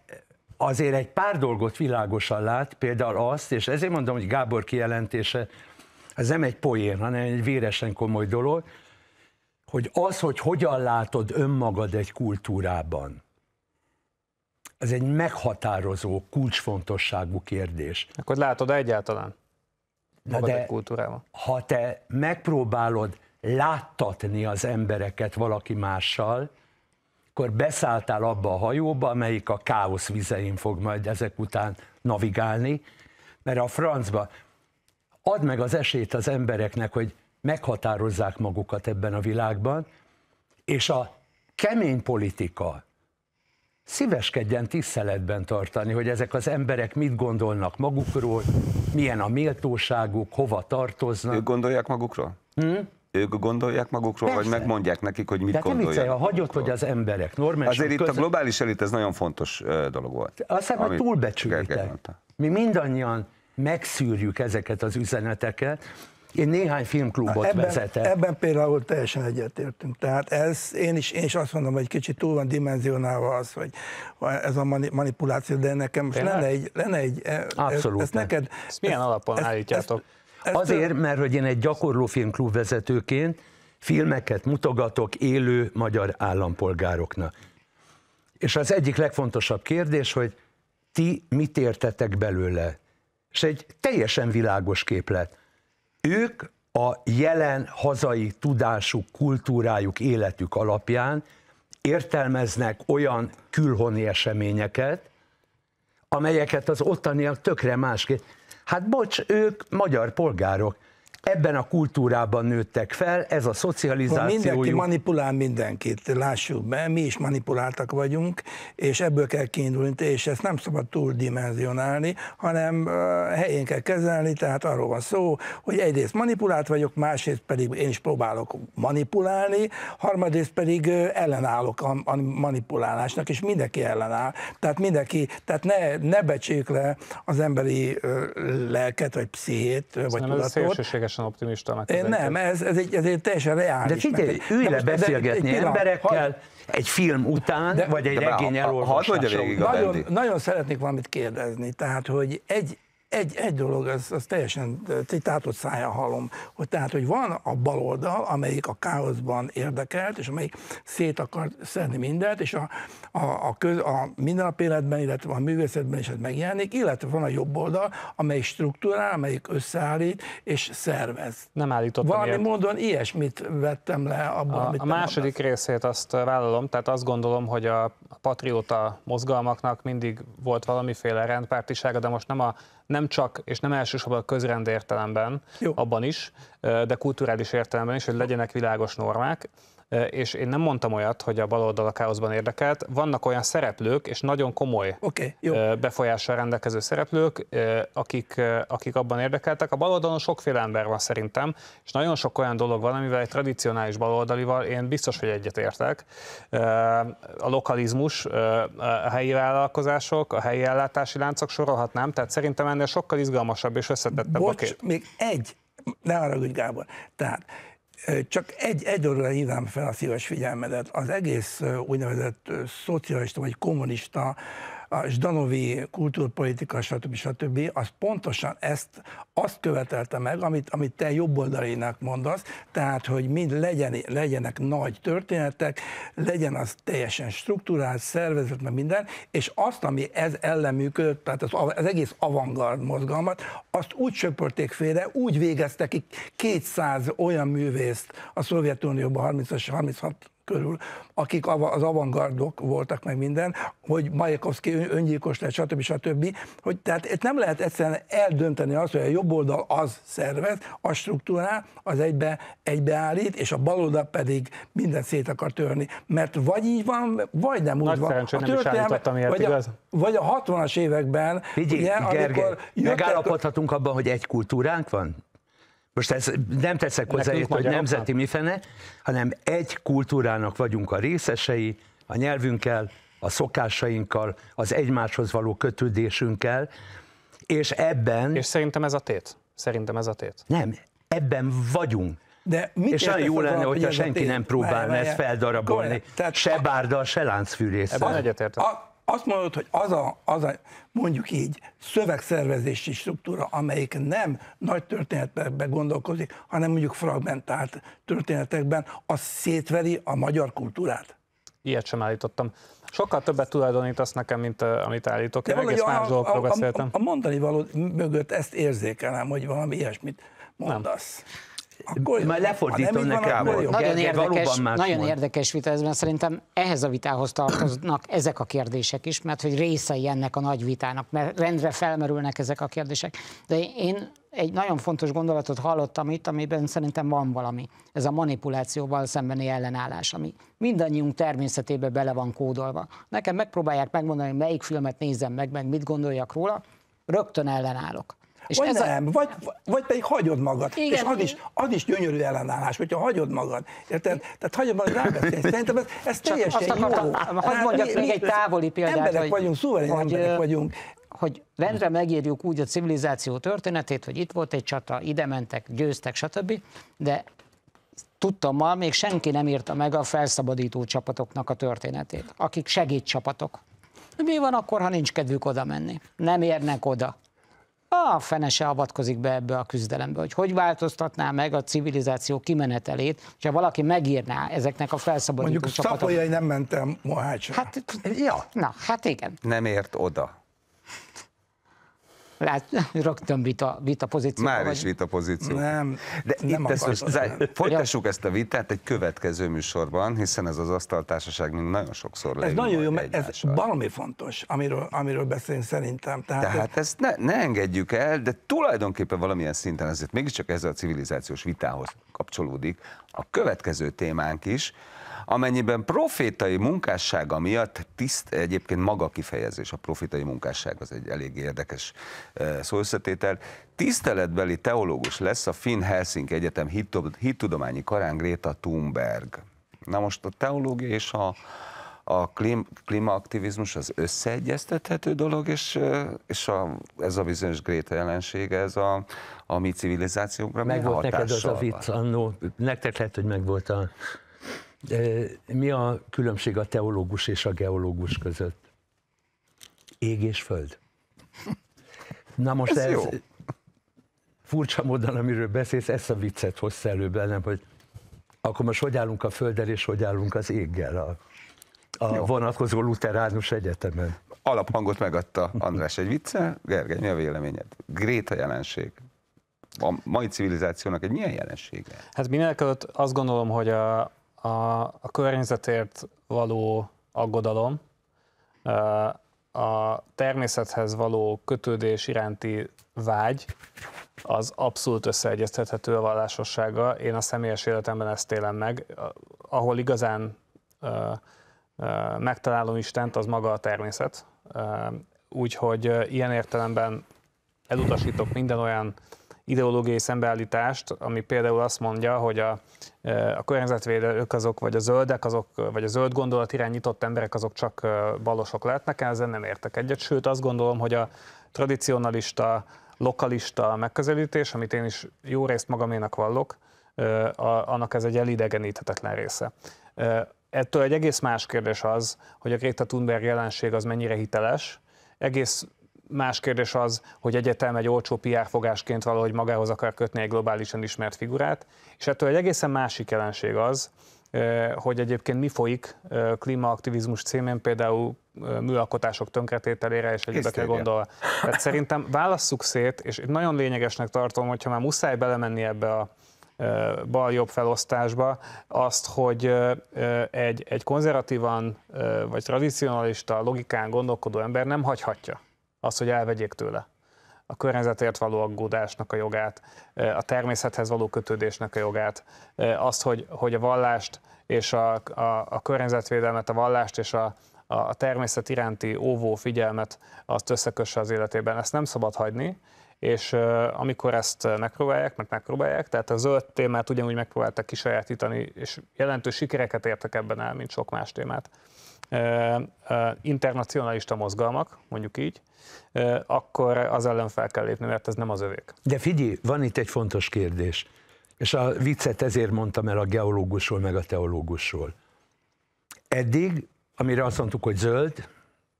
azért egy pár dolgot világosan lát, például azt, és ezért mondom, hogy Gábor kijelentése, ez nem egy poén, hanem egy véresen komoly dolog, hogy az, hogy hogyan látod önmagad egy kultúrában, ez egy meghatározó, kulcsfontosságú kérdés. Akkor látod -e egyáltalán magad de, egy kultúrában? Ha te megpróbálod láttatni az embereket valaki mással, akkor beszálltál abba a hajóba, amelyik a káosz vizein fog majd ezek után navigálni, mert a francba ad meg az esélyt az embereknek, hogy meghatározzák magukat ebben a világban, és a kemény politika szíveskedjen tiszteletben tartani, hogy ezek az emberek mit gondolnak magukról, milyen a méltóságuk, hova tartoznak. Ők gondolják magukról? Hmm? ők gondolják magukról, Persze. vagy megmondják nekik, hogy mit De gondolják. De te hagyott, hogy az emberek normális. Azért itt a globális elit, ez nagyon fontos dolog volt. Azt hiszem, hogy túlbecsülitek. Mi mindannyian megszűrjük ezeket az üzeneteket, én néhány filmklubot ebben, vezetek. Ebben például teljesen egyetértünk. Tehát ez, én is, én is azt mondom, hogy kicsit túl van dimenzionálva az, hogy ez a manipuláció, de nekem most lenne egy, lenne egy Abszolút ezt, ezt neked... Ezt milyen ezt, alapon ezt, állítjátok? Ezt, Azért, mert hogy én egy gyakorló filmklub vezetőként filmeket mutogatok élő magyar állampolgároknak. És az egyik legfontosabb kérdés, hogy ti mit értetek belőle? És egy teljesen világos képlet. Ők a jelen hazai tudásuk, kultúrájuk, életük alapján értelmeznek olyan külhoni eseményeket, amelyeket az ottaniak tökre másképp Hát bocs, ők magyar polgárok ebben a kultúrában nőttek fel, ez a szocializáció. Mindenki manipulál mindenkit, lássuk be, mi is manipuláltak vagyunk, és ebből kell kiindulni, és ezt nem szabad túldimenzionálni, hanem helyén kell kezelni, tehát arról van szó, hogy egyrészt manipulált vagyok, másrészt pedig én is próbálok manipulálni, harmadrészt pedig ellenállok a manipulálásnak, és mindenki ellenáll, tehát mindenki, tehát ne, ne becsék le az emberi lelket, vagy pszichét vagy tudatot, teljesen optimista meg. Nem, ez, ez, egy, ez egy teljesen reális. De figyelj, ülj le beszélgetni egy, egy emberekkel ha, egy film után, de, vagy egy de regény elolvasása. Nagyon, nagyon szeretnék valamit kérdezni, tehát hogy egy, egy, egy dolog, az, az teljesen egy tátott szája halom, hogy tehát, hogy van a baloldal, amelyik a káoszban érdekelt, és amelyik szét akar szedni mindent, és a, a, a, köz, a mindennapi életben, illetve a művészetben is ez megjelenik, illetve van a jobb oldal, amelyik struktúrál, amelyik összeállít és szervez. Nem állítottam Valami ilyet. módon ilyesmit vettem le abban, a, amit A második mondasz. részét azt vállalom, tehát azt gondolom, hogy a patrióta mozgalmaknak mindig volt valamiféle rendpártisága, de most nem a nem csak, és nem elsősorban közrend értelemben, Jó. abban is, de kulturális értelemben is, hogy legyenek világos normák és én nem mondtam olyat, hogy a baloldal a káoszban érdekelt. Vannak olyan szereplők, és nagyon komoly okay, jó. befolyással rendelkező szereplők, akik, akik abban érdekeltek. A baloldalon sokféle ember van szerintem, és nagyon sok olyan dolog van, amivel egy tradicionális baloldalival én biztos, hogy egyetértek. A lokalizmus, a helyi vállalkozások, a helyi ellátási láncok sorolhatnám, tehát szerintem ennél sokkal izgalmasabb és összetettebb Bocs, a kép. még egy, ne arra Gábor. Tehát csak egy, egy dologra hívnám fel a szíves figyelmedet. Az egész úgynevezett szocialista vagy kommunista a zsdanovi kultúrpolitika, stb. stb. az pontosan ezt, azt követelte meg, amit, amit te jobboldalinak mondasz, tehát, hogy mind legyen, legyenek nagy történetek, legyen az teljesen struktúrált, szervezet, meg minden, és azt, ami ez ellen működött, tehát az, az egész avantgard mozgalmat, azt úgy söpörték félre, úgy végeztek ki 200 olyan művészt a Szovjetunióban 30-as, 36 körül, akik az avantgardok voltak meg minden, hogy Majakovszki öngyilkos lett, stb. stb. Hogy, tehát itt nem lehet egyszerűen eldönteni azt, hogy a jobb oldal az szervez, a struktúrá, az egybe, egybeállít, és a bal oldal pedig minden szét akar törni. Mert vagy így van, vagy nem Nagy úgy van. A nem is ilyet, vagy, igaz? A, vagy a 60-as években, Figyelj, ugye, Gergely, amikor megállapodhatunk abban, hogy egy kultúránk van? Most ez nem teszek hozzá, itt, hogy nemzeti mifene, hanem egy kultúrának vagyunk a részesei, a nyelvünkkel, a szokásainkkal, az egymáshoz való kötődésünkkel, és ebben... És szerintem ez a tét? Szerintem ez a tét? Nem, ebben vagyunk. De mit és nagyon jó lenne, hogyha senki nem próbálna ezt feldarabolni, tehát se bárda, se láncfűrészsel. Ebben egyetértek azt mondod, hogy az a, az a mondjuk így szövegszervezési struktúra, amelyik nem nagy történetekben gondolkozik, hanem mondjuk fragmentált történetekben, az szétveri a magyar kultúrát? Ilyet sem állítottam. Sokkal többet tulajdonítasz nekem, mint amit állítok. Én egész más dolgokról beszéltem. A, a, a mondani való mögött ezt érzékelem, hogy valami ilyesmit mondasz. Nem akkor majd lefordítom nekem. Nagyon, érdekes, nagyon érdekes vita ez, mert szerintem ehhez a vitához tartoznak ezek a kérdések is, mert hogy részei ennek a nagy vitának, mert rendre felmerülnek ezek a kérdések. De én egy nagyon fontos gondolatot hallottam itt, amiben szerintem van valami. Ez a manipulációval szembeni ellenállás, ami mindannyiunk természetébe bele van kódolva. Nekem megpróbálják megmondani, melyik filmet nézem meg, meg mit gondoljak róla, rögtön ellenállok. És vagy ez nem, a... vagy, vagy pedig hagyod magad. Igen, és az is, az is gyönyörű ellenállás, hogyha hagyod magad. Érted? Tehát hagyod magad rábeszélni. Szerintem ez, ez Csak teljesen azt akartam, jó. Hát, hadd mondjak hát, még egy távoli példát. Emberek hogy, vagyunk, szuverén hogy, emberek vagyunk. Hogy rendre megírjuk úgy a civilizáció történetét, hogy itt volt egy csata, ide mentek, győztek, stb. De tudtam ma, még senki nem írta meg a felszabadító csapatoknak a történetét, akik segít csapatok. Mi van akkor, ha nincs kedvük oda menni? Nem érnek oda a fene se avatkozik be ebbe a küzdelembe, hogy hogy változtatná meg a civilizáció kimenetelét, és ha valaki megírná ezeknek a felszabadító Mondjuk csapatok. Mondjuk nem mentem Mohácsra. Hát, ja. Na, hát igen. Nem ért oda. Lát, rögtön vita, vita pozíció. Már is vita pozíció. Nem, De nem itt ezt most, folytassuk ezt a vitát egy következő műsorban, hiszen ez az asztaltársaság még nagyon sokszor leül. Ez nagyon jó, mert ez valami fontos, amiről, amiről beszélünk szerintem. Tehát, Tehát ez... ezt ne, ne engedjük el, de tulajdonképpen valamilyen szinten azért mégiscsak ez a civilizációs vitához kapcsolódik. A következő témánk is, amennyiben profétai munkássága miatt tiszt, egyébként maga kifejezés, a profétai munkásság az egy elég érdekes eh, szóösszetétel, tiszteletbeli teológus lesz a Finn Helsinki Egyetem hittudományi karán Greta Thunberg. Na most a teológia és a, a klím, klímaaktivizmus az összeegyeztethető dolog, és, eh, és a, ez a bizonyos Gréta jelensége, ez a, a mi civilizációkra meg volt neked az a vicc annó, nektek lehet, hogy meg volt a mi a különbség a teológus és a geológus között? Ég és föld. Na most ez, ez jó. furcsa módon, amiről beszélsz, ezt a viccet hozz elő bennem, hogy akkor most hogy állunk a földdel és hogy állunk az éggel a, a vonatkozó luteránus egyetemen. Alaphangot megadta András egy viccel. Gergely, mi a véleményed? Gréta jelenség a mai civilizációnak egy milyen jelensége? Hát mindenek azt gondolom, hogy a, a, a környezetért való aggodalom, a természethez való kötődés iránti vágy, az abszolút összeegyeztethető a vallásossága. Én a személyes életemben ezt élem meg. Ahol igazán megtalálom Istent, az maga a természet. Úgyhogy ilyen értelemben elutasítok minden olyan ideológiai szembeállítást, ami például azt mondja, hogy a, e, a környezetvédők azok, vagy a zöldek, azok, vagy a zöld gondolat irányított emberek, azok csak e, balosok lehetnek, ezzel nem értek egyet. Sőt, azt gondolom, hogy a tradicionalista, lokalista megközelítés, amit én is jó részt magaménak vallok, e, annak ez egy elidegeníthetetlen része. Ettől egy egész más kérdés az, hogy a Greta Thunberg jelenség az mennyire hiteles, egész Más kérdés az, hogy egyetem egy olcsó PR fogásként valahogy magához akar kötni egy globálisan ismert figurát, és ettől egy egészen másik jelenség az, hogy egyébként mi folyik klímaaktivizmus címén, például műalkotások tönkretételére és egyébként gondol. Tehát szerintem válasszuk szét, és nagyon lényegesnek tartom, hogyha már muszáj belemenni ebbe a bal-jobb felosztásba azt, hogy egy, egy konzervatívan vagy tradicionalista logikán gondolkodó ember nem hagyhatja az, hogy elvegyék tőle a környezetért való aggódásnak a jogát, a természethez való kötődésnek a jogát, azt, hogy, hogy a vallást és a, a, a környezetvédelmet, a vallást és a, a természet iránti óvó figyelmet azt összekösse az életében. Ezt nem szabad hagyni, és amikor ezt megpróbálják, meg megpróbálják, tehát a zöld témát ugyanúgy megpróbáltak kisajátítani, és jelentős sikereket értek ebben el, mint sok más témát. Internacionalista mozgalmak, mondjuk így, akkor az ellen fel kell lépni, mert ez nem az övék. De figyelj, van itt egy fontos kérdés, és a viccet ezért mondtam el a geológusról, meg a teológusról. Eddig, amire azt mondtuk, hogy zöld,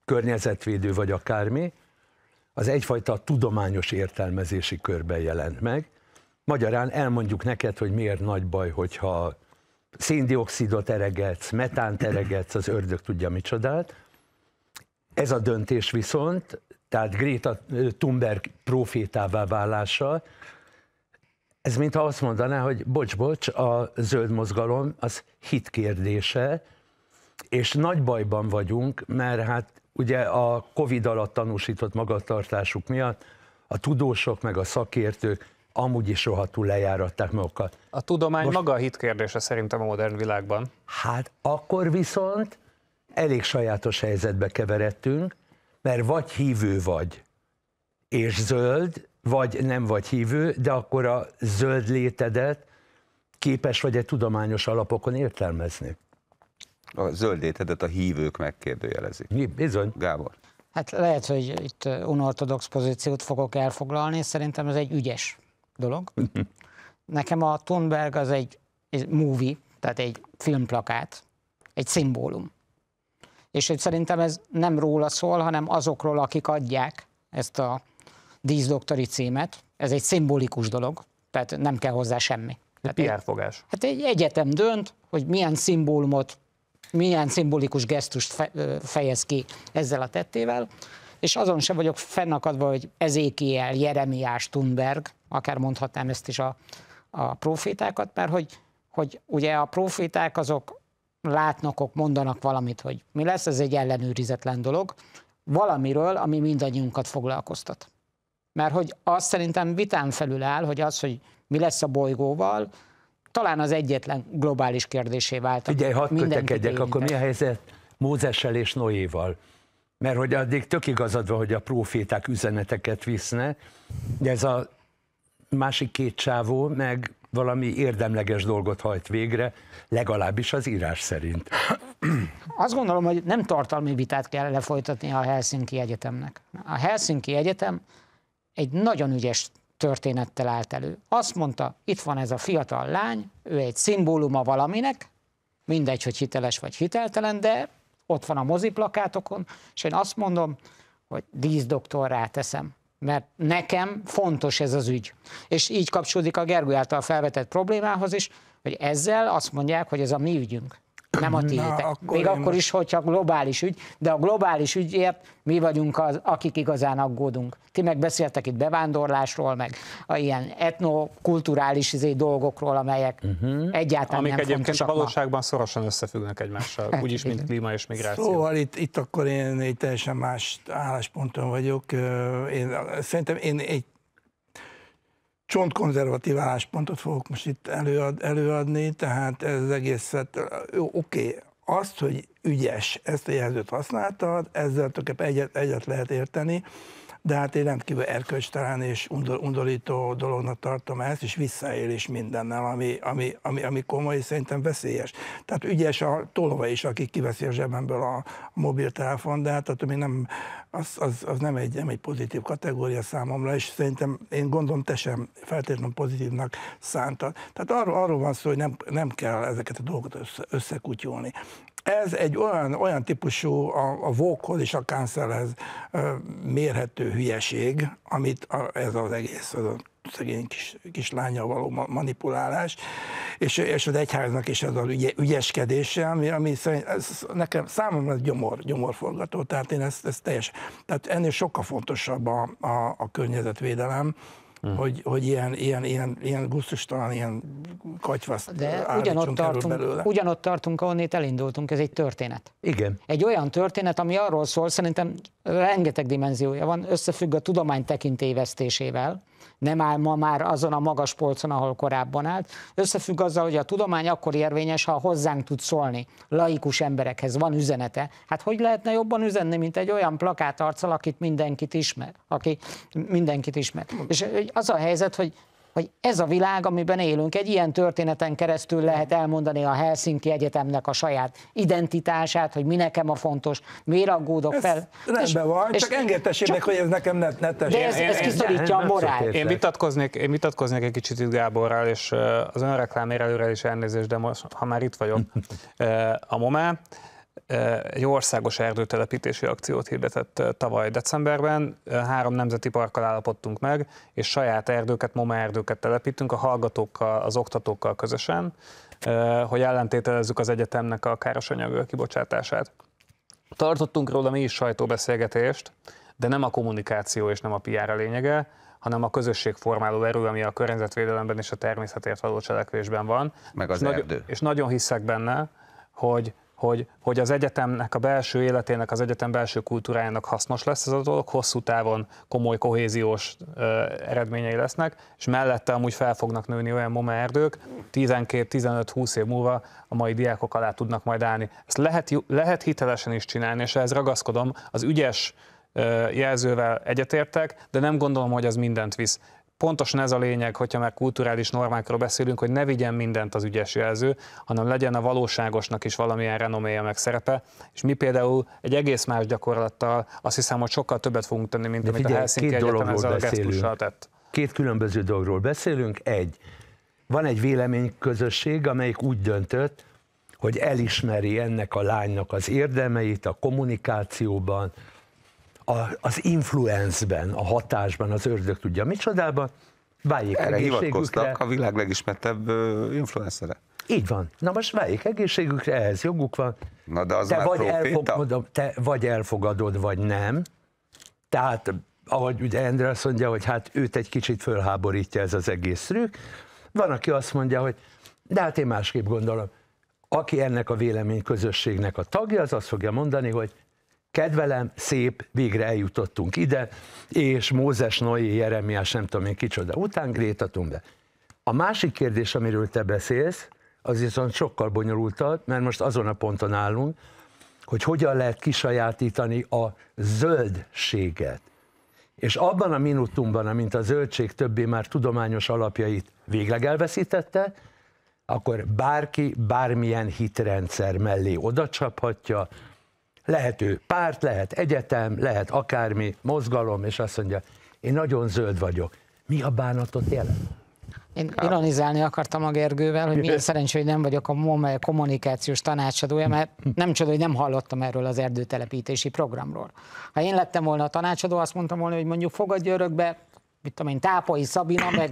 környezetvédő vagy akármi, az egyfajta tudományos értelmezési körben jelent meg. Magyarán elmondjuk neked, hogy miért nagy baj, hogyha széndiokszidot eregetsz, metánt eregetsz, az ördög tudja micsodát. Ez a döntés viszont tehát Greta Thunberg profétává válása, ez mintha azt mondaná, hogy bocs-bocs, a zöld mozgalom az hit kérdése, és nagy bajban vagyunk, mert hát ugye a Covid alatt tanúsított magatartásuk miatt a tudósok meg a szakértők amúgy is rohadtul lejáratták magukat. A tudomány Most, maga a hit kérdése szerintem a modern világban. Hát akkor viszont elég sajátos helyzetbe keveredtünk, mert vagy hívő vagy, és zöld, vagy nem vagy hívő, de akkor a zöld létedet képes vagy egy tudományos alapokon értelmezni. A zöld létedet a hívők megkérdőjelezik. Mi? Bizony. Gábor. Hát lehet, hogy itt unortodox pozíciót fogok elfoglalni, szerintem ez egy ügyes dolog. Nekem a Thunberg az egy, egy movie, tehát egy filmplakát, egy szimbólum és hogy szerintem ez nem róla szól, hanem azokról, akik adják ezt a díszdoktori címet. Ez egy szimbolikus dolog, tehát nem kell hozzá semmi. Tehát egy PR-fogás. Hát egy egyetem dönt, hogy milyen szimbólumot, milyen szimbolikus gesztust fe, fejez ki ezzel a tettével, és azon sem vagyok fennakadva, hogy Ezékiel, Jeremiás, Thunberg, akár mondhatnám ezt is a, a profétákat, mert hogy, hogy ugye a proféták azok látnokok mondanak valamit, hogy mi lesz, ez egy ellenőrizetlen dolog, valamiről, ami mindannyiunkat foglalkoztat. Mert hogy azt szerintem vitán felül áll, hogy az, hogy mi lesz a bolygóval, talán az egyetlen globális kérdésé vált. Figyelj, hadd kötekedjek, akkor mi a helyzet Mózessel és Noéval? Mert hogy addig tök igazad van, hogy a proféták üzeneteket visznek, de ez a másik két csávó meg valami érdemleges dolgot hajt végre, legalábbis az írás szerint. Azt gondolom, hogy nem tartalmi vitát kell lefolytatni a Helsinki Egyetemnek. A Helsinki Egyetem egy nagyon ügyes történettel állt elő. Azt mondta, itt van ez a fiatal lány, ő egy szimbóluma valaminek, mindegy, hogy hiteles vagy hiteltelen, de ott van a moziplakátokon, és én azt mondom, hogy díszdoktorrá teszem mert nekem fontos ez az ügy. És így kapcsolódik a Gergő által felvetett problémához is, hogy ezzel azt mondják, hogy ez a mi ügyünk nem a tiétek. Na, akkor Még akkor most... is, hogyha globális ügy, de a globális ügyért mi vagyunk az, akik igazán aggódunk. Ti meg beszéltek itt bevándorlásról, meg a ilyen etnokulturális izé dolgokról, amelyek uh-huh. egyáltalán Amik nem egyébként valóságban szorosan összefüggnek egymással, hát úgyis, mint klíma és migráció. Szóval itt, itt akkor én egy teljesen más állásponton vagyok. Én, szerintem én egy csontkonzervatív álláspontot fogok most itt előad, előadni, tehát ez az egészet, jó, oké, okay, azt, hogy ügyes, ezt a jelzőt használtad, ezzel tulajdonképpen egyet, egyet lehet érteni, de hát én rendkívül erkölcstelen és undorító dolognak tartom ezt, és visszaélés mindennel, ami, ami, ami, ami komoly és szerintem veszélyes. Tehát ügyes a tolva is, aki kiveszi a zsebemből a mobiltelefon, de hát ami nem, az, az, az nem, egy, nem egy pozitív kategória számomra, és szerintem én gondolom te sem feltétlenül pozitívnak szántad. Tehát arról, arról van szó, hogy nem, nem kell ezeket a dolgokat össze, összekutyolni. Ez egy olyan, olyan típusú a, a vókhoz és a kánszerhez mérhető hülyeség, amit a, ez az egész, az a szegény kis, kislánya való manipulálás, és, és az egyháznak is ez az ügy, ügyeskedése, ami, ami szerint, ez nekem, számomra gyomor, gyomorforgató, tehát én ezt, ezt teljes, tehát ennél sokkal fontosabb a, a, a környezetvédelem, Hmm. Hogy, hogy ilyen, ilyen, ilyen, ilyen gusztustalan, ilyen katyvaszt De ugyanott tartunk, ugyanott tartunk, ahonnét elindultunk, ez egy történet. Igen. Egy olyan történet, ami arról szól, szerintem rengeteg dimenziója van, összefügg a tudomány tekintélyvesztésével, nem áll ma már azon a magas polcon, ahol korábban állt. Összefügg azzal, hogy a tudomány akkor érvényes, ha hozzánk tud szólni, laikus emberekhez van üzenete. Hát hogy lehetne jobban üzenni, mint egy olyan plakátarccal, akit mindenkit ismer, aki mindenkit ismer. És az a helyzet, hogy hogy ez a világ, amiben élünk, egy ilyen történeten keresztül lehet elmondani a Helsinki Egyetemnek a saját identitását, hogy mi nekem a fontos, miért aggódok ez fel. Rendben van, és csak engedtessék meg, hogy ez nekem ne, ne tessék. De ez, ez kiszorítja a morált. Én vitatkoznék, én vitatkoznék egy kicsit itt Gáborral, és az önreklámér előre is elnézést, de most, ha már itt vagyok, a momá, egy országos erdőtelepítési akciót hirdetett tavaly decemberben. Három nemzeti parkkal állapodtunk meg, és saját erdőket, moma erdőket telepítünk a hallgatókkal, az oktatókkal közösen, hogy ellentételezzük az egyetemnek a káros károsanyag kibocsátását. Tartottunk róla mi is sajtóbeszélgetést, de nem a kommunikáció és nem a PR a lényege, hanem a formáló erő, ami a környezetvédelemben és a természetért való cselekvésben van. Meg az és erdő. Nagy- és nagyon hiszek benne, hogy hogy, hogy az egyetemnek a belső életének, az egyetem belső kultúrájának hasznos lesz ez a dolog, hosszú távon komoly kohéziós ö, eredményei lesznek, és mellette amúgy fel fognak nőni olyan moma erdők, 12-15-20 év múlva a mai diákok alá tudnak majd állni. Ezt lehet, lehet hitelesen is csinálni, és ehhez ragaszkodom, az ügyes jelzővel egyetértek, de nem gondolom, hogy az mindent visz pontosan ez a lényeg, hogyha már kulturális normákról beszélünk, hogy ne vigyen mindent az ügyes jelző, hanem legyen a valóságosnak is valamilyen renoméja meg szerepe, és mi például egy egész más gyakorlattal azt hiszem, hogy sokkal többet fogunk tenni, mint De amit figyelj, a Helsinki Egyetem ezzel a tett. Két különböző dologról beszélünk. Egy, van egy véleményközösség, amelyik úgy döntött, hogy elismeri ennek a lánynak az érdemeit a kommunikációban, a, az influenzben, a hatásban, az ördög tudja micsodában, váljék Erre hivatkoztak a világ legismertebb influencere. Így van. Na most váljék egészségükre, ehhez joguk van. Na de az te már vagy elfogadod, te vagy elfogadod, vagy nem. Tehát, ahogy ugye Endre azt mondja, hogy hát őt egy kicsit fölháborítja ez az egész rük. Van, aki azt mondja, hogy de hát én másképp gondolom. Aki ennek a vélemény közösségnek a tagja, az azt fogja mondani, hogy kedvelem, szép, végre eljutottunk ide, és Mózes, Noé, Jeremiás, nem tudom én kicsoda, után Gréta Thunberg. A másik kérdés, amiről te beszélsz, az viszont sokkal bonyolultabb, mert most azon a ponton állunk, hogy hogyan lehet kisajátítani a zöldséget. És abban a minutumban, amint a zöldség többé már tudományos alapjait végleg elveszítette, akkor bárki bármilyen hitrendszer mellé odacsaphatja, Lehető párt, lehet egyetem, lehet akármi, mozgalom, és azt mondja, én nagyon zöld vagyok. Mi a bánatot jelent? Én ironizálni akartam a Gergővel, hogy milyen szerencsé, hogy nem vagyok a MOME kommunikációs tanácsadója, mert nem csoda, hogy nem hallottam erről az erdőtelepítési programról. Ha én lettem volna a tanácsadó, azt mondtam volna, hogy mondjuk fogadj örökbe, mit tudom én, Tápai Szabina, meg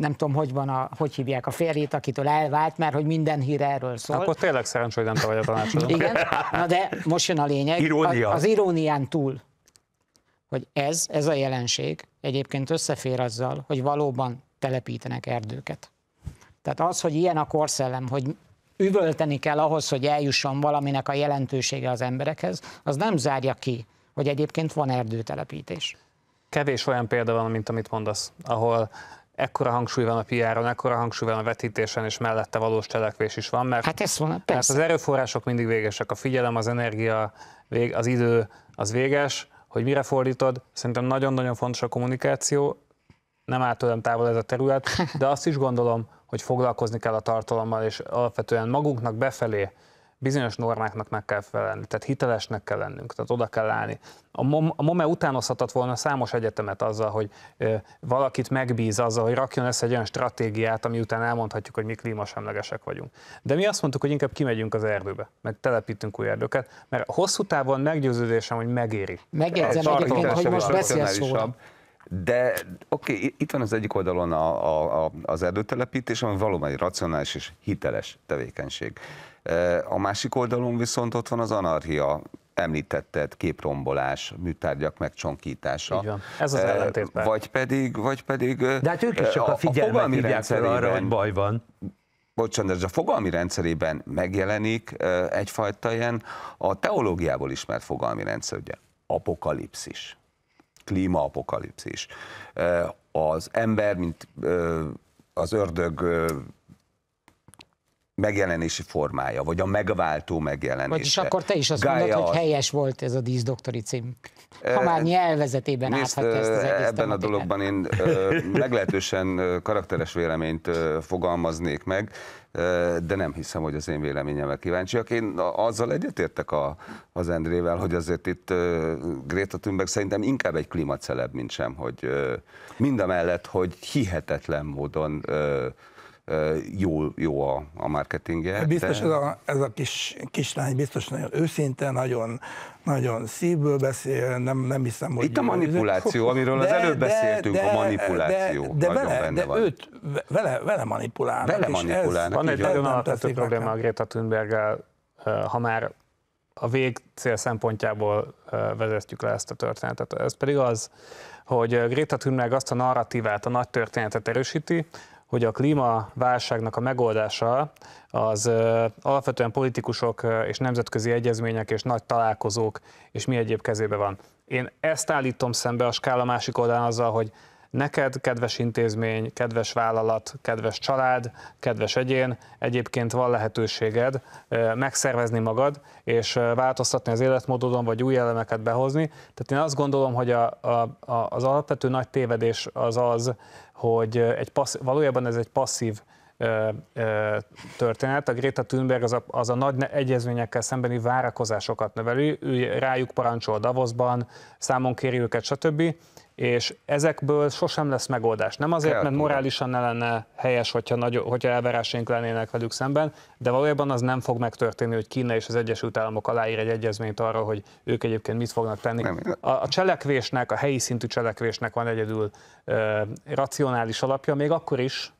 nem tudom, hogy van a, hogy hívják a férjét, akitől elvált, mert hogy minden hír erről szól. Akkor tényleg szerencsé, hogy nem te vagy a tanácsadó. Igen, na de most jön a lényeg. Irónia. Az, az irónián túl, hogy ez, ez a jelenség egyébként összefér azzal, hogy valóban telepítenek erdőket. Tehát az, hogy ilyen a korszellem, hogy üvölteni kell ahhoz, hogy eljusson valaminek a jelentősége az emberekhez, az nem zárja ki, hogy egyébként van erdőtelepítés. Kevés olyan példa van, mint amit mondasz, ahol ekkora hangsúly van a PR-on, ekkora hangsúly van a vetítésen, és mellette valós cselekvés is van, mert, hát ez van, hát persze. mert az erőforrások mindig végesek, a figyelem, az energia, az idő, az véges, hogy mire fordítod, szerintem nagyon-nagyon fontos a kommunikáció, nem áll tőlem távol ez a terület, de azt is gondolom, hogy foglalkozni kell a tartalommal, és alapvetően magunknak befelé bizonyos normáknak meg kell felelni, tehát hitelesnek kell lennünk, tehát oda kell állni. A, MOM, a MOME utánozhatott volna számos egyetemet azzal, hogy ö, valakit megbíz azzal, hogy rakjon össze egy olyan stratégiát, ami után elmondhatjuk, hogy mi klímasemlegesek vagyunk. De mi azt mondtuk, hogy inkább kimegyünk az erdőbe, meg telepítünk új erdőket, mert hosszú távon meggyőződésem, hogy megéri. Megérzem, egyébként, hogy most beszélsz De oké, okay, itt van az egyik oldalon a, a, a, az erdőtelepítés, ami valóban egy racionális és hiteles tevékenység. A másik oldalon viszont ott van az anarchia, említetted, képrombolás, műtárgyak megcsonkítása. Így van. Ez az eh, ellentét. Vagy pedig, vagy pedig... Eh, de hát ők is csak a, a figyelmet hívják fel arra, hogy baj van bocsánat, ez a fogalmi rendszerében megjelenik eh, egyfajta ilyen a teológiából ismert fogalmi rendszer, ugye apokalipszis, klímaapokalipszis. Az ember, mint az ördög megjelenési formája, vagy a megváltó megjelenése. Vagyis akkor te is azt Gaia mondod, hogy helyes volt ez a díszdoktori cím. Ha már nyelvezetében nézd, áthatta ezt az egész Ebben a dologban én meglehetősen karakteres véleményt fogalmaznék meg, de nem hiszem, hogy az én véleményemmel kíváncsiak. Én azzal egyetértek a, az Endrével, hogy azért itt Greta Thunberg szerintem inkább egy klímacelebb, mint sem, hogy mind a mellett, hogy hihetetlen módon jó, jó a, a marketingje. Hát biztos de... ez a, ez a kis, kislány biztos nagyon őszinte, nagyon, nagyon szívből beszél, nem, nem hiszem, hogy... Itt a manipuláció, amiről de, az előbb de, beszéltünk, de, a manipuláció. De, de, vele, de van. őt vele, vele manipulálnak. Vele manipulálnak. Van egy nagyon alapvető probléma a Greta thunberg ha már a végcél szempontjából vezetjük le ezt a történetet. Ez pedig az, hogy Greta Thunberg azt a narratívát, a nagy történetet erősíti, hogy a klímaválságnak a megoldása az alapvetően politikusok és nemzetközi egyezmények és nagy találkozók és mi egyéb kezébe van. Én ezt állítom szembe a skála másik oldalán azzal, hogy neked, kedves intézmény, kedves vállalat, kedves család, kedves egyén, egyébként van lehetőséged megszervezni magad, és változtatni az életmódodon, vagy új elemeket behozni. Tehát én azt gondolom, hogy a, a, a, az alapvető nagy tévedés az az, hogy egy passz, valójában ez egy passzív történet. A Greta Thunberg az a, az a nagy egyezményekkel szembeni várakozásokat növeli, ő rájuk parancsol Davosban, számon kéri őket, stb és ezekből sosem lesz megoldás. Nem azért, Eltúl. mert morálisan ne lenne helyes, hogyha, nagy, hogyha elverásénk lennének velük szemben, de valójában az nem fog megtörténni, hogy Kína és az Egyesült Államok aláír egy egyezményt arra, hogy ők egyébként mit fognak tenni. Nem. A, a cselekvésnek, a helyi szintű cselekvésnek van egyedül ö, racionális alapja, még akkor is,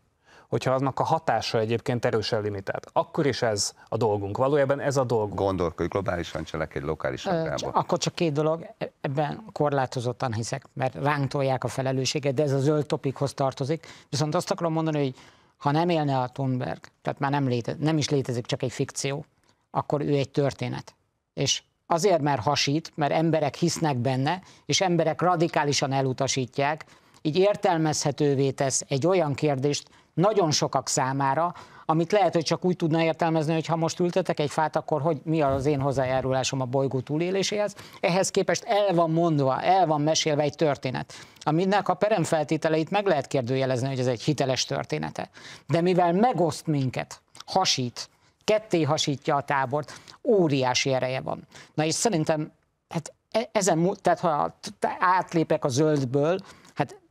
hogyha aznak a hatása egyébként erősen limitált. Akkor is ez a dolgunk. Valójában ez a dolgunk. Gondolkodj globálisan, cselekedj lokálisan. Ö, akkor csak két dolog, e, ebben korlátozottan hiszek, mert ránk tolják a felelősséget, de ez a zöld topikhoz tartozik. Viszont azt akarom mondani, hogy ha nem élne a Thunberg, tehát már nem, léte, nem is létezik, csak egy fikció, akkor ő egy történet. És azért, mert hasít, mert emberek hisznek benne, és emberek radikálisan elutasítják, így értelmezhetővé tesz egy olyan kérdést nagyon sokak számára, amit lehet, hogy csak úgy tudna értelmezni, hogy ha most ültetek egy fát, akkor hogy mi az én hozzájárulásom a bolygó túléléséhez. Ehhez képest el van mondva, el van mesélve egy történet, aminek a peremfeltételeit meg lehet kérdőjelezni, hogy ez egy hiteles története. De mivel megoszt minket, hasít, ketté hasítja a tábort, óriási ereje van. Na és szerintem hát e-, ezen, tehát ha átlépek a zöldből,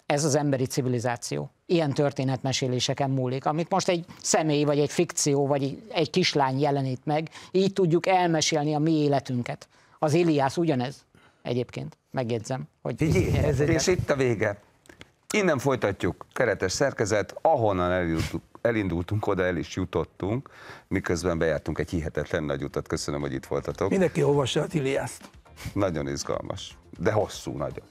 ez az emberi civilizáció. Ilyen történetmeséléseken múlik, amit most egy személy, vagy egy fikció, vagy egy kislány jelenít meg, így tudjuk elmesélni a mi életünket. Az Iliász ugyanez egyébként, megjegyzem. Hogy Figyelj, ez és itt a vége. Innen folytatjuk, keretes szerkezet, ahonnan eljutunk elindultunk, oda el is jutottunk, miközben bejártunk egy hihetetlen nagy utat. Köszönöm, hogy itt voltatok. Mindenki olvassa a Tiliászt. Nagyon izgalmas, de hosszú nagyon.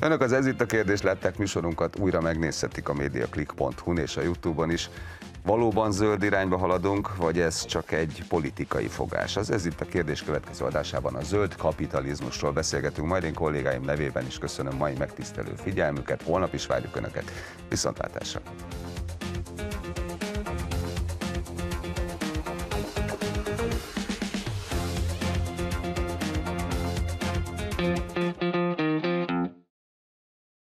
Önök az Ez itt a kérdés lettek műsorunkat újra megnézhetik a mediaclick.hu-n és a Youtube-on is. Valóban zöld irányba haladunk, vagy ez csak egy politikai fogás? Az ez itt a kérdés következő adásában a zöld kapitalizmusról beszélgetünk. Majd én kollégáim nevében is köszönöm mai megtisztelő figyelmüket, holnap is várjuk Önöket. Viszontlátásra!